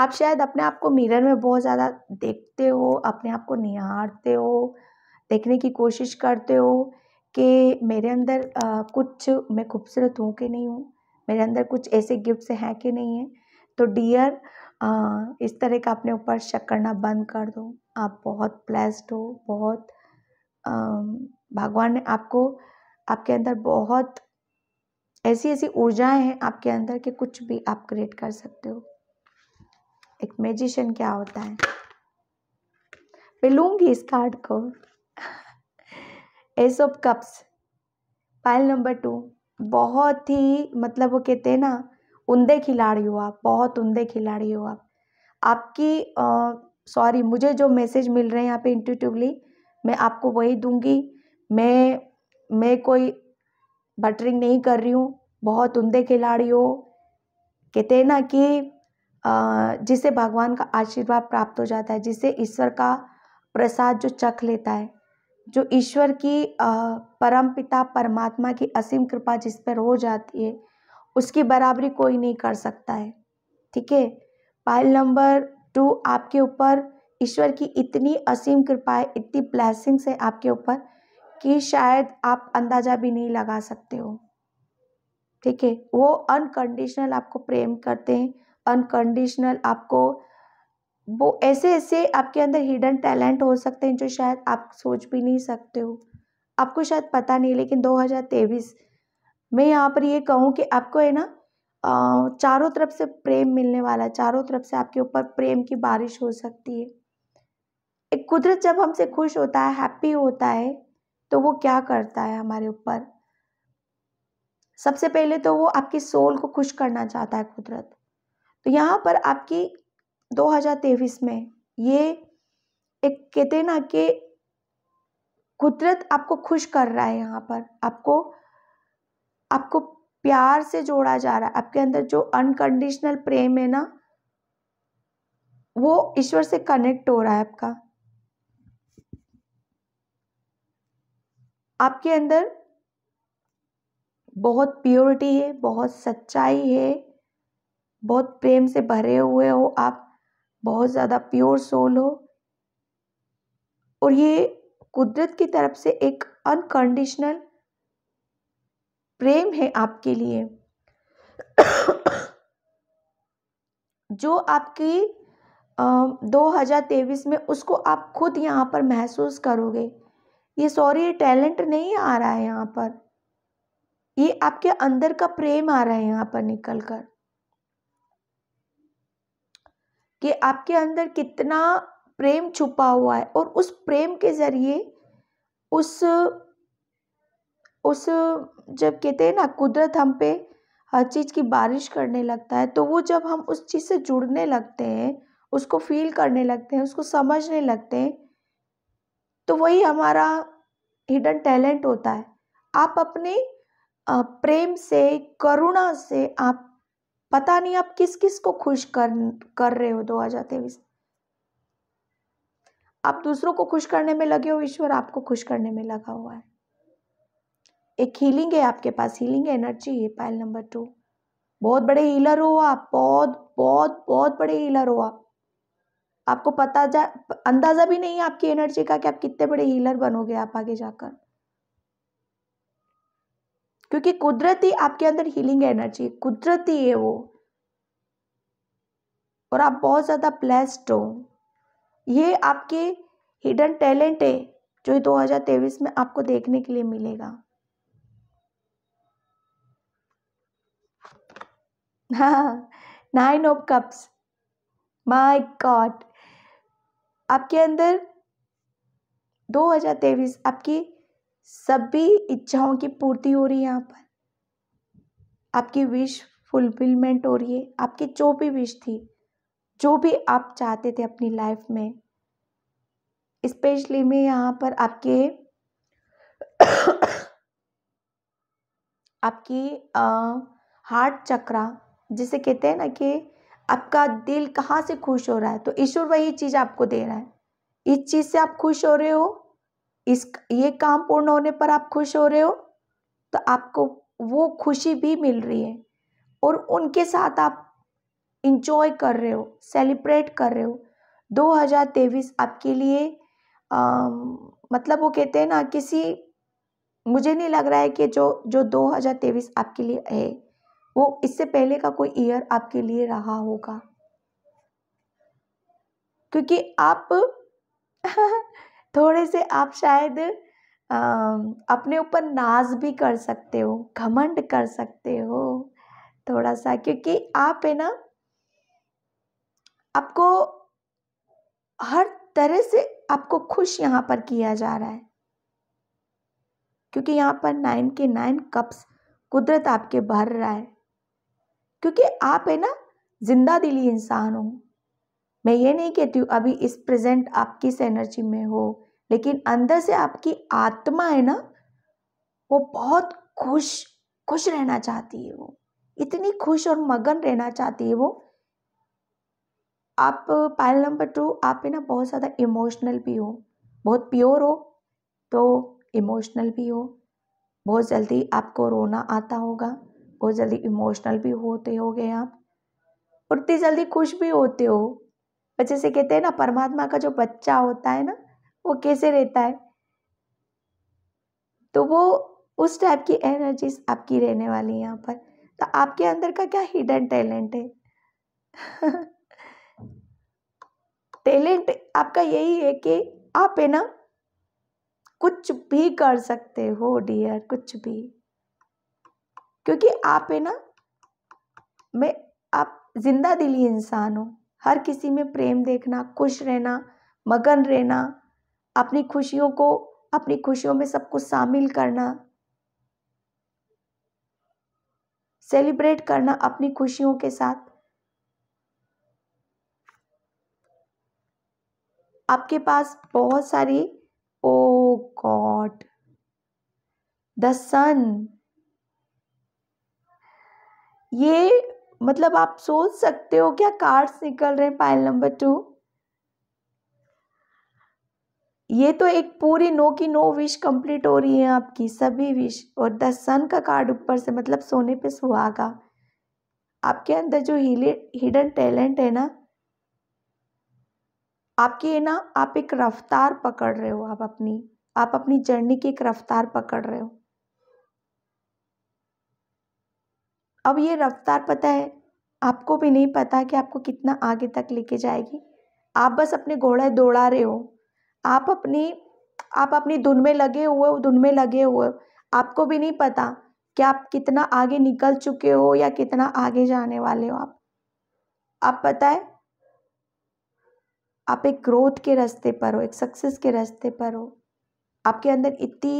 आप शायद अपने आप को मिरर में बहुत ज़्यादा देखते हो अपने आप को निहारते हो देखने की कोशिश करते हो कि मेरे अंदर आ, कुछ मैं खूबसूरत हूँ कि नहीं हूँ मेरे अंदर कुछ ऐसे गिफ्ट्स हैं कि नहीं है तो डियर इस तरह का अपने ऊपर शक करना बंद कर दो आप बहुत ब्लेस्ड हो बहुत भगवान ने आपको आपके अंदर बहुत ऐसी ऐसी ऊर्जाएं हैं आपके अंदर कि कुछ भी आप क्रिएट कर सकते हो एक मैजिशियन क्या होता है मैं लूंगी इस कार्ड को ace of cups pile number two बहुत ही मतलब वो कहते हैं ना उमदे खिलाड़ी हो आप बहुत उमदे खिलाड़ी हो आप आपकी सॉरी मुझे जो मैसेज मिल रहे हैं यहाँ पे इंटूटिवली मैं आपको वही दूंगी मैं मैं कोई बटरिंग नहीं कर रही हूँ बहुत उमदे खिलाड़ी हो कहते हैं ना कि जिसे भगवान का आशीर्वाद प्राप्त हो जाता है जिसे ईश्वर का प्रसाद जो चख लेता है जो ईश्वर की परम पिता परमात्मा की असीम कृपा जिस पर हो जाती है उसकी बराबरी कोई नहीं कर सकता है ठीक है पाइल नंबर टू आपके ऊपर ईश्वर की इतनी असीम कृपा है इतनी ब्लैसिंग्स है आपके ऊपर कि शायद आप अंदाज़ा भी नहीं लगा सकते हो ठीक है वो अनकंडीशनल आपको प्रेम करते हैं अनकंडीशनल आपको वो ऐसे ऐसे आपके अंदर हिडन टैलेंट हो सकते हैं जो शायद आप सोच भी नहीं सकते हो आपको शायद पता नहीं लेकिन 2023 मैं यहाँ पर ये कहूँ कि आपको है ना चारों तरफ से प्रेम मिलने वाला है चारों तरफ से आपके ऊपर प्रेम की बारिश हो सकती है एक कुदरत जब हमसे खुश होता है हैप्पी होता है तो वो क्या करता है हमारे ऊपर सबसे पहले तो वो आपकी सोल को खुश करना चाहता है कुदरत तो यहाँ पर आपकी 2023 में ये एक कहते हैं ना कि कुदरत आपको खुश कर रहा है यहाँ पर आपको आपको प्यार से जोड़ा जा रहा है आपके अंदर जो अनकंडीशनल प्रेम है ना वो ईश्वर से कनेक्ट हो रहा है आपका आपके अंदर बहुत प्योरिटी है बहुत सच्चाई है बहुत प्रेम से भरे हुए हो आप बहुत ज़्यादा प्योर सोल हो और ये कुदरत की तरफ से एक अनकंडीशनल प्रेम है आपके लिए जो आपकी दो हज़ार तेईस में उसको आप खुद यहाँ पर महसूस करोगे ये सॉरी ये टैलेंट नहीं आ रहा है यहाँ पर ये आपके अंदर का प्रेम आ रहा है यहाँ पर निकल कर कि आपके अंदर कितना प्रेम छुपा हुआ है और उस प्रेम के ज़रिए उस उस जब कहते हैं ना कुदरत हम पे हर चीज़ की बारिश करने लगता है तो वो जब हम उस चीज़ से जुड़ने लगते हैं उसको फील करने लगते हैं उसको समझने लगते हैं तो वही हमारा हिडन टैलेंट होता है आप अपने प्रेम से करुणा से आप पता नहीं आप किस किस को खुश कर कर रहे हो दो 2023 आप दूसरों को खुश करने में लगे हो ईश्वर आपको खुश करने में लगा हुआ है एक हीलिंग है आपके पास हीलिंग एनर्जी है पाइल नंबर टू बहुत बड़े हीलर हो आप बहुत बहुत बहुत बड़े हीलर हो आप आपको पता जा अंदाज़ा भी नहीं है आपकी एनर्जी का कि आप कितने बड़े हीलर बनोगे आप आगे जाकर क्योंकि कुदरती आपके अंदर हीलिंग एनर्जी कुदरती है वो और आप बहुत ज़्यादा ब्लेस्ड हो ये आपके हिडन टैलेंट है जो दो हजार तेईस में आपको देखने के लिए मिलेगा nine of cups my God आपके अंदर दो हजार तेईस आपकी सभी इच्छाओं की पूर्ति हो रही है यहाँ पर आपकी विश फुलफिलमेंट हो रही है आपकी जो भी विश थी जो भी आप चाहते थे अपनी लाइफ में स्पेशली मैं यहाँ पर आपके आपकी हार्ट चक्रा जिसे कहते हैं ना कि आपका दिल कहाँ से खुश हो रहा है तो ईश्वर वही चीज़ आपको दे रहा है इस चीज़ से आप खुश हो रहे हो इस ये काम पूर्ण होने पर आप खुश हो रहे हो तो आपको वो खुशी भी मिल रही है और उनके साथ आप इंजॉय कर रहे हो सेलिब्रेट कर रहे हो 2023 आपके लिए आ, मतलब वो कहते हैं ना किसी मुझे नहीं लग रहा है कि जो जो 2023 आपके लिए है वो इससे पहले का कोई ईयर आपके लिए रहा होगा क्योंकि आप थोड़े से आप शायद अपने ऊपर नाज भी कर सकते हो घमंड कर सकते हो थोड़ा सा क्योंकि आप है ना आपको हर तरह से आपको खुश यहाँ पर किया जा रहा है क्योंकि यहाँ पर नाइन के नाइन कप्स कुदरत आपके भर रहा है क्योंकि आप है ना जिंदा दिली इंसान हो मैं ये नहीं कहती हूँ अभी इस प्रेजेंट आप किस एनर्जी में हो लेकिन अंदर से आपकी आत्मा है ना वो बहुत खुश खुश रहना चाहती है वो इतनी खुश और मगन रहना चाहती है वो आप पायल नंबर टू आप है ना बहुत ज़्यादा इमोशनल भी हो बहुत प्योर हो तो इमोशनल भी हो बहुत जल्दी आपको रोना आता होगा बहुत जल्दी इमोशनल भी होते हो गए आप उतनी जल्दी खुश भी होते हो बच्चे जैसे कहते हैं ना परमात्मा का जो बच्चा होता है ना वो कैसे रहता है तो वो उस टाइप की एनर्जीज आपकी रहने वाली है यहाँ पर तो आपके अंदर का क्या हिडन टैलेंट है टैलेंट आपका यही है कि आप है ना कुछ भी कर सकते हो डियर कुछ भी क्योंकि आप है ना मैं आप जिंदा दिली इंसान हो हर किसी में प्रेम देखना खुश रहना मगन रहना अपनी खुशियों को अपनी खुशियों में सबको शामिल करना सेलिब्रेट करना अपनी खुशियों के साथ आपके पास बहुत सारी ओ गॉड द सन ये मतलब आप सोच सकते हो क्या कार्ड्स निकल रहे हैं पाइल नंबर टू ये तो एक पूरी नो की नो विश कंप्लीट हो रही है आपकी सभी विश और द सन का कार्ड ऊपर से मतलब सोने पे सुहागा आपके अंदर जो हिले हिडन टैलेंट है ना आपकी है ना आप एक रफ्तार पकड़ रहे हो आप अपनी आप अपनी जर्नी की एक रफ्तार पकड़ रहे हो अब ये रफ़्तार पता है आपको भी नहीं पता कि आपको कितना आगे तक लेके जाएगी आप बस अपने घोड़े दौड़ा रहे हो आप अपनी आप अपनी धुन में लगे हुए हो धुन में लगे हुए हो आपको भी नहीं पता कि आप कितना आगे निकल चुके हो या कितना आगे जाने वाले हो आप आप पता है आप एक ग्रोथ के रास्ते पर हो एक सक्सेस के रास्ते पर हो आपके अंदर इतनी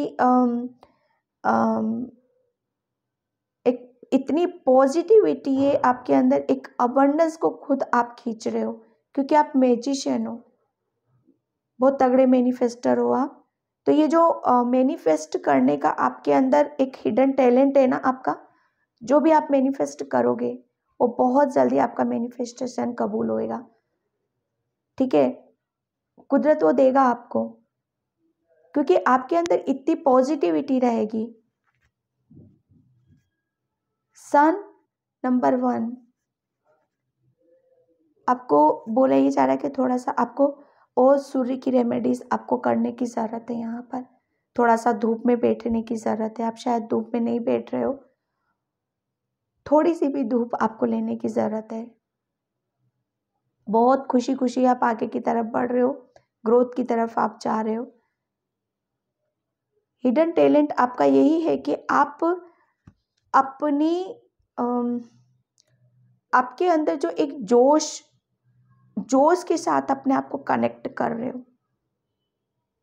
इतनी पॉजिटिविटी है आपके अंदर एक अबंडेंस को खुद आप खींच रहे हो क्योंकि आप मैजिशियन हो बहुत तगड़े मैनिफेस्टर हो आप तो ये जो मैनिफेस्ट uh, करने का आपके अंदर एक हिडन टैलेंट है ना आपका जो भी आप मैनिफेस्ट करोगे वो बहुत जल्दी आपका मैनिफेस्टेशन कबूल होएगा ठीक है कुदरत वो देगा आपको क्योंकि आपके अंदर इतनी पॉजिटिविटी रहेगी सन नंबर वन आपको बोला ये जा रहा है कि थोड़ा सा आपको और सूर्य की रेमेडीज़ आपको करने की ज़रूरत है यहाँ पर थोड़ा सा धूप में बैठने की ज़रूरत है आप शायद धूप में नहीं बैठ रहे हो थोड़ी सी भी धूप आपको लेने की ज़रूरत है बहुत खुशी खुशी आप आगे की तरफ बढ़ रहे हो ग्रोथ की तरफ आप जा रहे हो हिडन टैलेंट आपका यही है कि आप अपनी आपके अंदर जो एक जोश जोश के साथ अपने आप को कनेक्ट कर रहे हो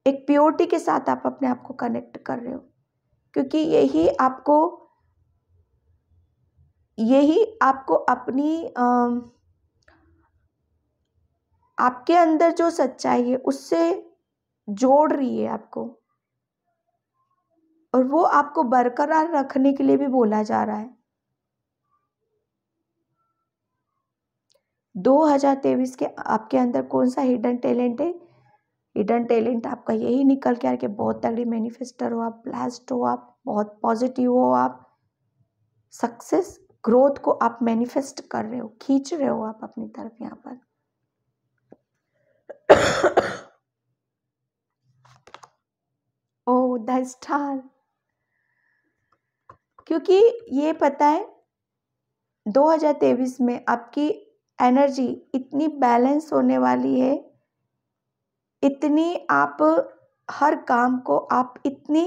एक प्योरिटी के साथ आप अपने आप को कनेक्ट कर रहे हो क्योंकि यही आपको यही आपको अपनी आपके अंदर जो सच्चाई है उससे जोड़ रही है आपको और वो आपको बरकरार रखने के लिए भी बोला जा रहा है 2023 के आपके अंदर कौन सा हिडन टैलेंट है हिडन टैलेंट आपका यही निकल के आ कि बहुत तगड़ी मैनिफेस्टर हो आप ब्लास्ट हो आप बहुत पॉजिटिव हो आप सक्सेस ग्रोथ को आप मैनिफेस्ट कर रहे हो खींच रहे हो आप अपनी तरफ यहाँ पर ओ द स्टार क्योंकि ये पता है 2023 में आपकी एनर्जी इतनी बैलेंस होने वाली है इतनी आप हर काम को आप इतनी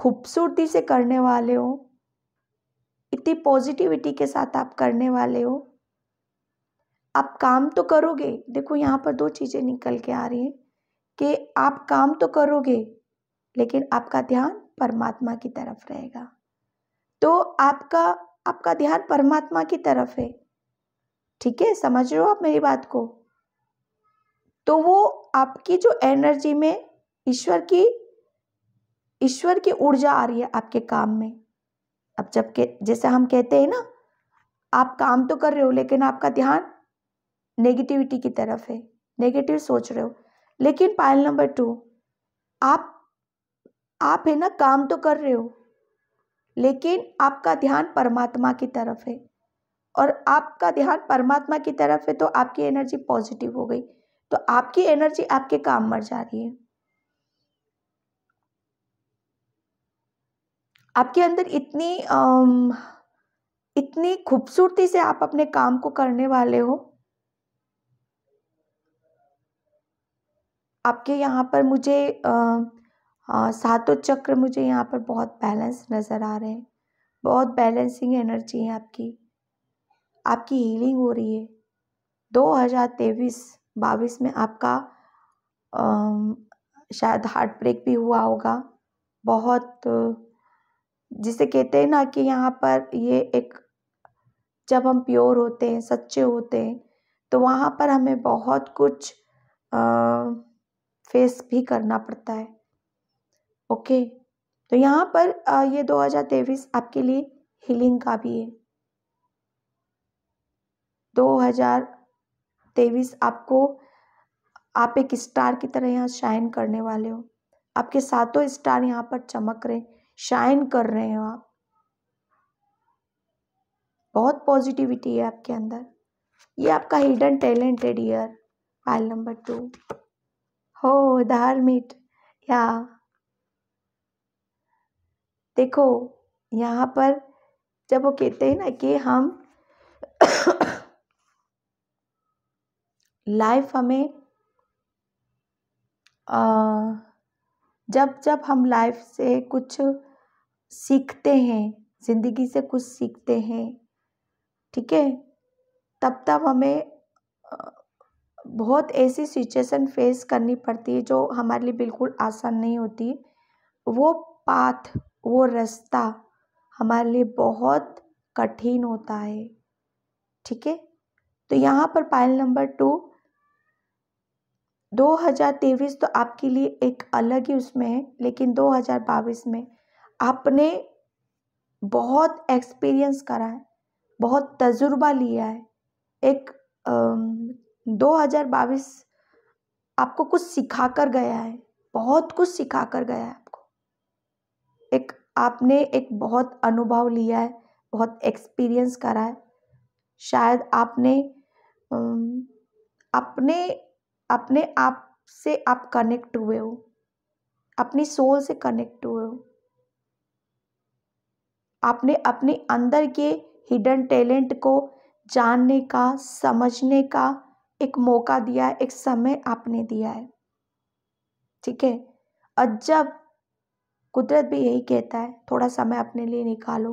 खूबसूरती से करने वाले हो इतनी पॉजिटिविटी के साथ आप करने वाले हो आप काम तो करोगे देखो यहाँ पर दो चीज़ें निकल के आ रही हैं कि आप काम तो करोगे लेकिन आपका ध्यान परमात्मा की तरफ रहेगा तो आपका आपका ध्यान परमात्मा की तरफ है ठीक है समझ रहे हो आप मेरी बात को तो वो आपकी जो एनर्जी में ईश्वर की ईश्वर की ऊर्जा आ रही है आपके काम में अब जब के जैसे हम कहते हैं ना आप काम तो कर रहे हो लेकिन आपका ध्यान नेगेटिविटी की तरफ है नेगेटिव सोच रहे हो लेकिन पाइल नंबर टू आप आप है ना काम तो कर रहे हो लेकिन आपका ध्यान परमात्मा की तरफ है और आपका ध्यान परमात्मा की तरफ है तो आपकी एनर्जी पॉजिटिव हो गई तो आपकी एनर्जी आपके काम मर जा रही है आपके अंदर इतनी आम, इतनी खूबसूरती से आप अपने काम को करने वाले हो आपके यहाँ पर मुझे सातों चक्र मुझे यहाँ पर बहुत बैलेंस नज़र आ रहे हैं बहुत बैलेंसिंग एनर्जी है आपकी आपकी हीलिंग हो रही है दो हज़ार तेईस बाईस में आपका शायद हार्ट ब्रेक भी हुआ होगा बहुत जिसे कहते हैं ना कि यहाँ पर ये एक जब हम प्योर होते हैं सच्चे होते हैं तो वहाँ पर हमें बहुत कुछ आ, फेस भी करना पड़ता है ओके तो यहाँ पर आ, ये 2023 आपके लिए हीलिंग का भी है दो हज़ार तेईस आपको आप एक स्टार की तरह यहाँ शाइन करने वाले हो आपके सातों स्टार यहाँ पर चमक रहे शाइन कर रहे हो आप बहुत पॉजिटिविटी है आपके अंदर ये आपका hidden talented year pile number two हो धार्मिक या देखो यहाँ पर जब वो कहते हैं ना कि हम लाइफ हमें जब जब हम लाइफ से कुछ सीखते हैं ज़िंदगी से कुछ सीखते हैं ठीक है तब तब हमें बहुत ऐसी सिचुएशन फेस करनी पड़ती है जो हमारे लिए बिल्कुल आसान नहीं होती वो पाथ वो रास्ता हमारे लिए बहुत कठिन होता है ठीक है तो यहाँ पर पाइल नंबर टू 2023 तो आपके लिए एक अलग ही उसमें है लेकिन 2022 में आपने बहुत एक्सपीरियंस करा है बहुत तजुर्बा लिया है एक दो हज़ार बाईस आपको कुछ सिखा कर गया है बहुत कुछ सिखा कर गया है आपको एक आपने एक बहुत अनुभव लिया है बहुत एक्सपीरियंस करा है शायद आपने अपने अपने आप से आप कनेक्ट हुए हो अपनी सोल से कनेक्ट हुए हो आपने अपने अंदर के हिडन टैलेंट को जानने का समझने का एक मौका दिया है एक समय आपने दिया है ठीक है और जब कुदरत भी यही कहता है थोड़ा समय अपने लिए निकालो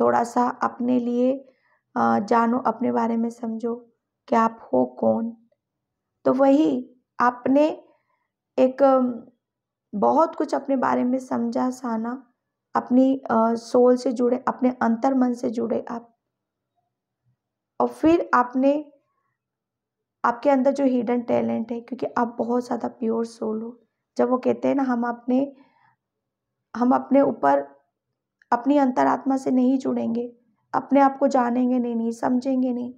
थोड़ा सा अपने लिए जानो अपने बारे में समझो कि आप हो कौन तो वही आपने एक बहुत कुछ अपने बारे में समझा साना अपनी सोल से जुड़े अपने अंतर मन से जुड़े आप और फिर आपने आपके अंदर जो हिडन टैलेंट है क्योंकि आप बहुत ज़्यादा प्योर सोल हो जब वो कहते हैं ना हम अपने हम अपने ऊपर अपनी अंतरात्मा से नहीं जुड़ेंगे अपने आप को जानेंगे नहीं नहीं समझेंगे नहीं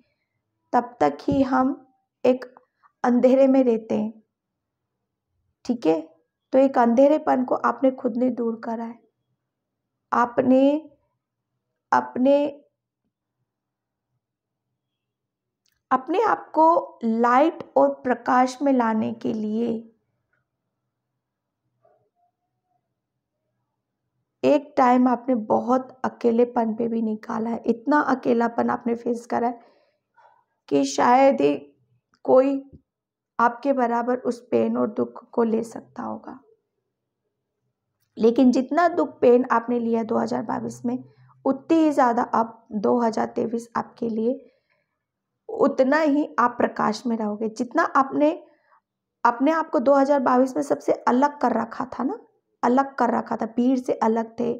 तब तक ही हम एक अंधेरे में रहते हैं ठीक है तो एक अंधेरेपन को आपने खुद ने दूर करा है आपने अपने अपने आप को लाइट और प्रकाश में लाने के लिए एक टाइम आपने बहुत अकेलेपन पे भी निकाला है इतना अकेलापन आपने फेस करा है कि शायद ही कोई आपके बराबर उस पेन और दुख को ले सकता होगा लेकिन जितना दुख पेन आपने लिया 2022 में उतनी ही ज़्यादा आप 2023 आपके लिए उतना ही आप प्रकाश में रहोगे जितना आपने अपने आप को 2022 में सबसे अलग कर रखा था ना अलग कर रखा था भीड़ से अलग थे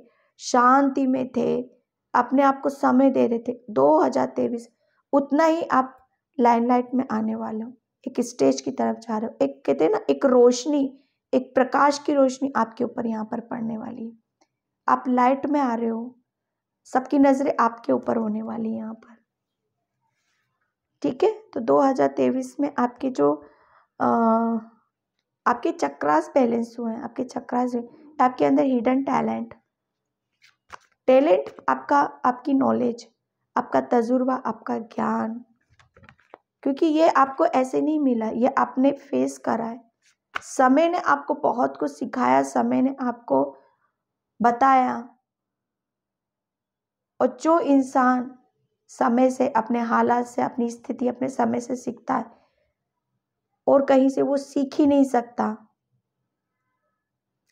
शांति में थे अपने आप को समय दे रहे थे 2023 उतना ही आप लाइट में आने वाले हो एक स्टेज की तरफ जा रहे हो एक कहते हैं ना एक रोशनी एक प्रकाश की रोशनी आपके ऊपर यहाँ पर पड़ने वाली है आप लाइट में आ रहे हो सबकी नज़रें आपके ऊपर होने वाली यहाँ पर ठीक है तो 2023 में आपके जो आ, आपके चक्रास बैलेंस हुए हैं आपके चक्रास आपके अंदर हिडन टैलेंट टैलेंट आपका आपकी नॉलेज आपका तजुर्बा आपका ज्ञान क्योंकि ये आपको ऐसे नहीं मिला ये आपने फेस करा है समय ने आपको बहुत कुछ सिखाया समय ने आपको बताया और जो इंसान समय से अपने हालात से अपनी स्थिति अपने समय से सीखता है और कहीं से वो सीख ही नहीं सकता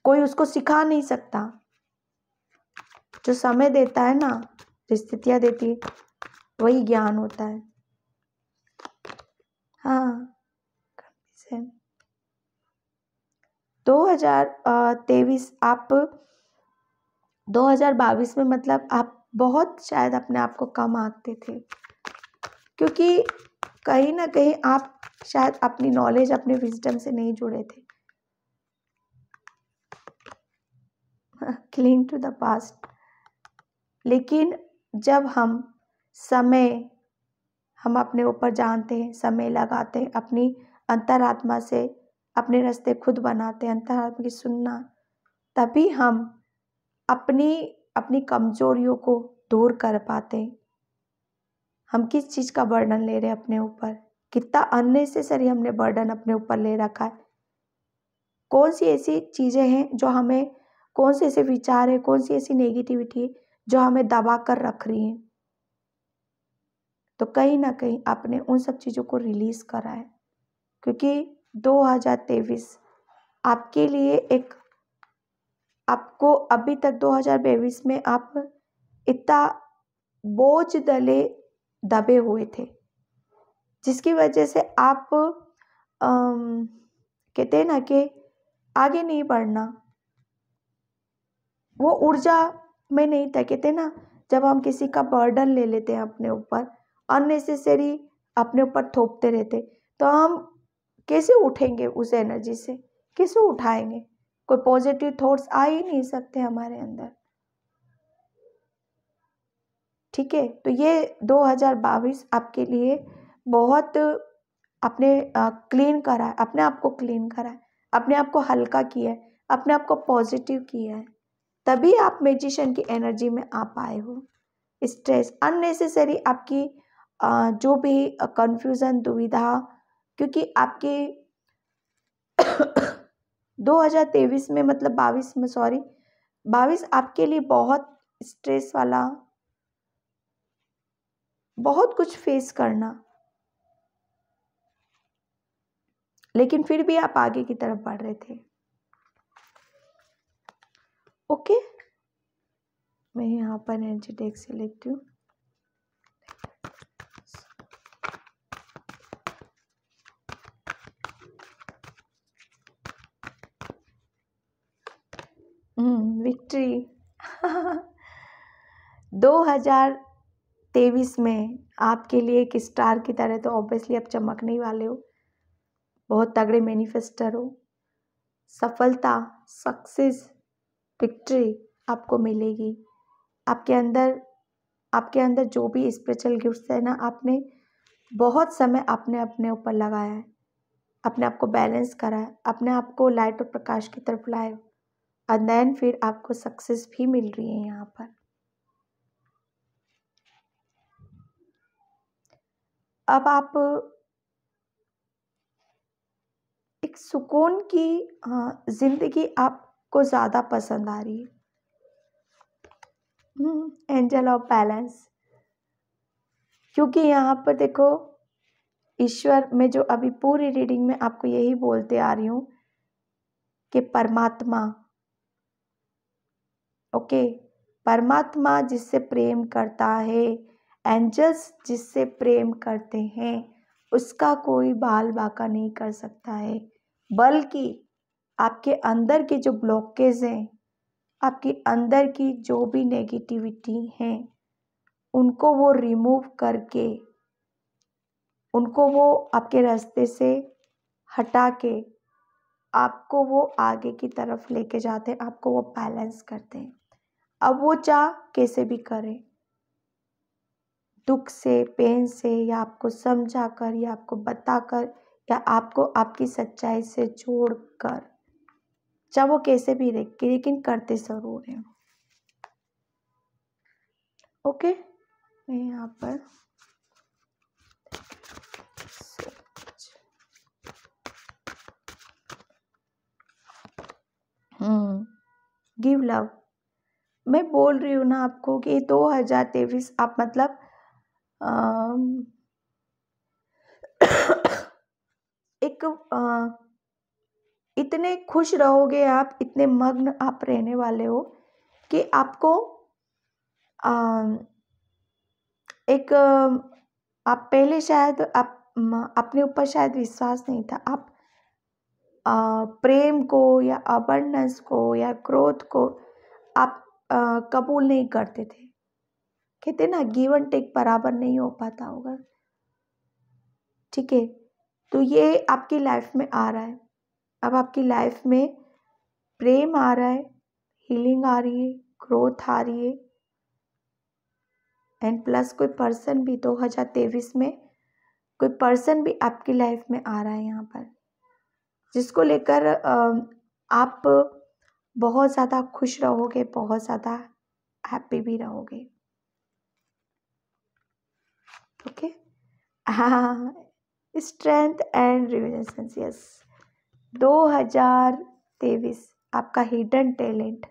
कोई उसको सिखा नहीं सकता जो समय देता है ना जो स्थितियाँ देती है वही ज्ञान होता है हाँ दो हज़ार तेईस आप दो हज़ार बाईस में मतलब आप बहुत शायद अपने आप को कम आंकते थे क्योंकि कहीं ना कहीं आप शायद अपनी नॉलेज अपने विजडम से नहीं जुड़े थे क्लीन टू द पास्ट लेकिन जब हम समय हम अपने ऊपर जानते हैं समय लगाते हैं अपनी अंतरात्मा से अपने रास्ते खुद बनाते हैं अंतरात्मा की सुनना तभी हम अपनी अपनी कमजोरियों को दूर कर पाते हैं हम किस चीज़ का बर्डन ले रहे हैं अपने ऊपर कितना अननेसेसरी हमने बर्डन अपने ऊपर ले रखा है कौन सी ऐसी चीज़ें हैं जो हमें कौन से ऐसे विचार हैं कौन सी ऐसी नेगेटिविटी है जो हमें दबा कर रख रही हैं तो कहीं ना कहीं आपने उन सब चीज़ों को रिलीज़ करा है क्योंकि 2023 आपके लिए एक आपको अभी तक 2022 में आप इतना बोझ दले दबे हुए थे जिसकी वजह से आप आम, कहते हैं ना कि आगे नहीं बढ़ना वो ऊर्जा में नहीं था कहते ना जब हम किसी का बर्डन ले लेते हैं अपने ऊपर अननेसेसरी अपने ऊपर थोपते रहते तो हम कैसे उठेंगे उस एनर्जी से कैसे उठाएंगे कोई पॉजिटिव थॉट्स आ ही नहीं सकते हमारे अंदर ठीक है तो ये 2022 आपके लिए बहुत अपने क्लीन करा है अपने आप को क्लीन करा है अपने आप को हल्का किया है अपने आप को पॉजिटिव किया है तभी आप मेजिशन की एनर्जी में आ पाए हो स्ट्रेस अननेसेसरी आपकी जो भी कन्फ्यूज़न दुविधा क्योंकि आपके 2023 में मतलब 22 में सॉरी 22 आपके लिए बहुत स्ट्रेस वाला बहुत कुछ फेस करना लेकिन फिर भी आप आगे की तरफ बढ़ रहे थे ओके मैं यहाँ पर एनर्जी टेक्स से लेती हूँ विक्ट्री हम्म, 2023 में आपके लिए एक स्टार की तरह तो ऑब्वियसली आप चमकने वाले हो बहुत तगड़े मैनिफेस्टर हो सफलता सक्सेस विक्ट्री आपको मिलेगी आपके अंदर आपके अंदर जो भी स्पिरिचुअल गिफ्ट्स है ना आपने बहुत समय आपने अपने ऊपर लगाया है अपने आप को बैलेंस करा है अपने आप को लाइट और प्रकाश की तरफ लाए एंड देन फिर आपको सक्सेस भी मिल रही है यहाँ पर अब आप एक सुकून की ज़िंदगी आपको ज़्यादा पसंद आ रही है एंजल ऑफ बैलेंस क्योंकि यहाँ पर देखो ईश्वर में जो अभी पूरी रीडिंग में आपको यही बोलते आ रही हूँ कि परमात्मा ओके परमात्मा जिससे प्रेम करता है एंजल्स जिससे प्रेम करते हैं उसका कोई बाल बाका नहीं कर सकता है बल्कि आपके अंदर के जो ब्लॉकेज हैं आपके अंदर की जो भी नेगेटिविटी हैं उनको वो रिमूव करके उनको वो आपके रास्ते से हटा के आपको वो आगे की तरफ लेके जाते हैं आपको वो बैलेंस करते हैं अब वो चाह कैसे भी करें दुख से पेन से या आपको समझा कर या आपको बता कर या आपको आपकी सच्चाई से जोड़ कर चाहे वो कैसे भी रखे लेकिन करते ज़रूर हैं ओके मैं यहाँ पर हम्म गिव लव मैं बोल रही हूँ ना आपको कि दो हज़ार तेईस आप मतलब एक इतने खुश रहोगे आप इतने मग्न आप रहने वाले हो कि आपको एक आप पहले शायद आप अपने ऊपर शायद विश्वास नहीं था आप प्रेम को या अबंडेंस को या क्रोध को आप कबूल नहीं करते थे कहते ना गिव एंड टेक बराबर नहीं हो पाता होगा ठीक है तो ये आपकी लाइफ में आ रहा है अब आपकी लाइफ में प्रेम आ रहा है हीलिंग आ रही है ग्रोथ आ रही है एंड प्लस कोई पर्सन भी दो हज़ार तेईस में कोई पर्सन भी आपकी लाइफ में आ रहा है यहाँ पर जिसको लेकर आप बहुत ज़्यादा खुश रहोगे बहुत ज़्यादा हैप्पी भी रहोगे ओके हाँ स्ट्रेंथ एंड रिविलेशंस यस दो हजार तेईस आपका हिडन टैलेंट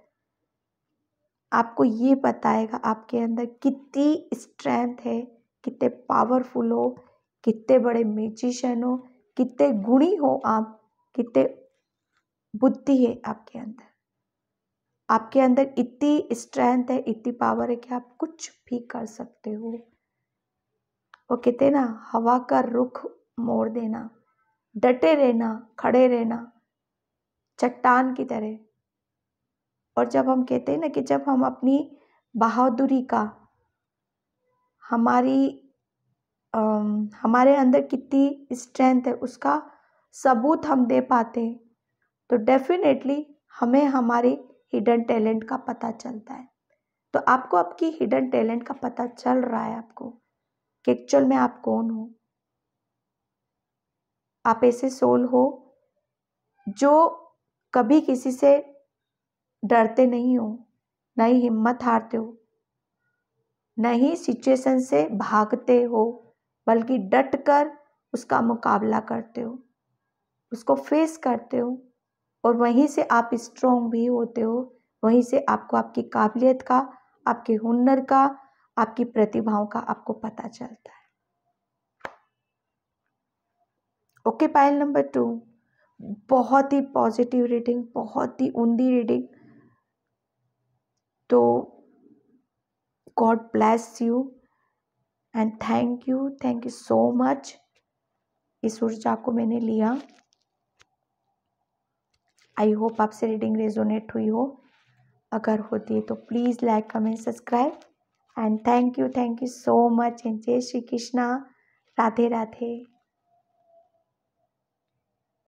आपको ये बताएगा आपके अंदर कितनी स्ट्रेंथ है कितने पावरफुल हो कितने बड़े मेजिशन हो कितने गुणी हो आप कितने बुद्धि है आपके अंदर आपके अंदर इतनी स्ट्रेंथ है इतनी पावर है कि आप कुछ भी कर सकते हो वो कहते ना हवा का रुख मोड़ देना डटे रहना खड़े रहना चट्टान की तरह और जब हम कहते हैं ना कि जब हम अपनी बहादुरी का हमारी आ, हमारे अंदर कितनी स्ट्रेंथ है उसका सबूत हम दे पाते हैं तो डेफिनेटली हमें हमारी हिडन टैलेंट का पता चलता है तो आपको आपकी हिडन टैलेंट का पता चल रहा है आपको कि एक्चुअल में आप कौन हो आप ऐसे सोल हो जो कभी किसी से डरते नहीं हो ना ही हिम्मत हारते हो ना ही सिचुएशन से भागते हो बल्कि डट कर उसका मुकाबला करते हो उसको फेस करते हो और वहीं से आप स्ट्रोंग भी होते हो वहीं से आपको आपकी काबिलियत का आपके हुनर का आपकी प्रतिभाओं का आपको पता चलता है ओके पायल नंबर टू बहुत ही पॉजिटिव रीडिंग बहुत ही उंदी रीडिंग तो God bless you and thank you thank you so much इस ऊर्जा को मैंने लिया आई होप आपसे रीडिंग रेजोनेट हुई हो अगर होती है तो please like comment subscribe and thank you thank you so much and जय श्री कृष्णा राधे राधे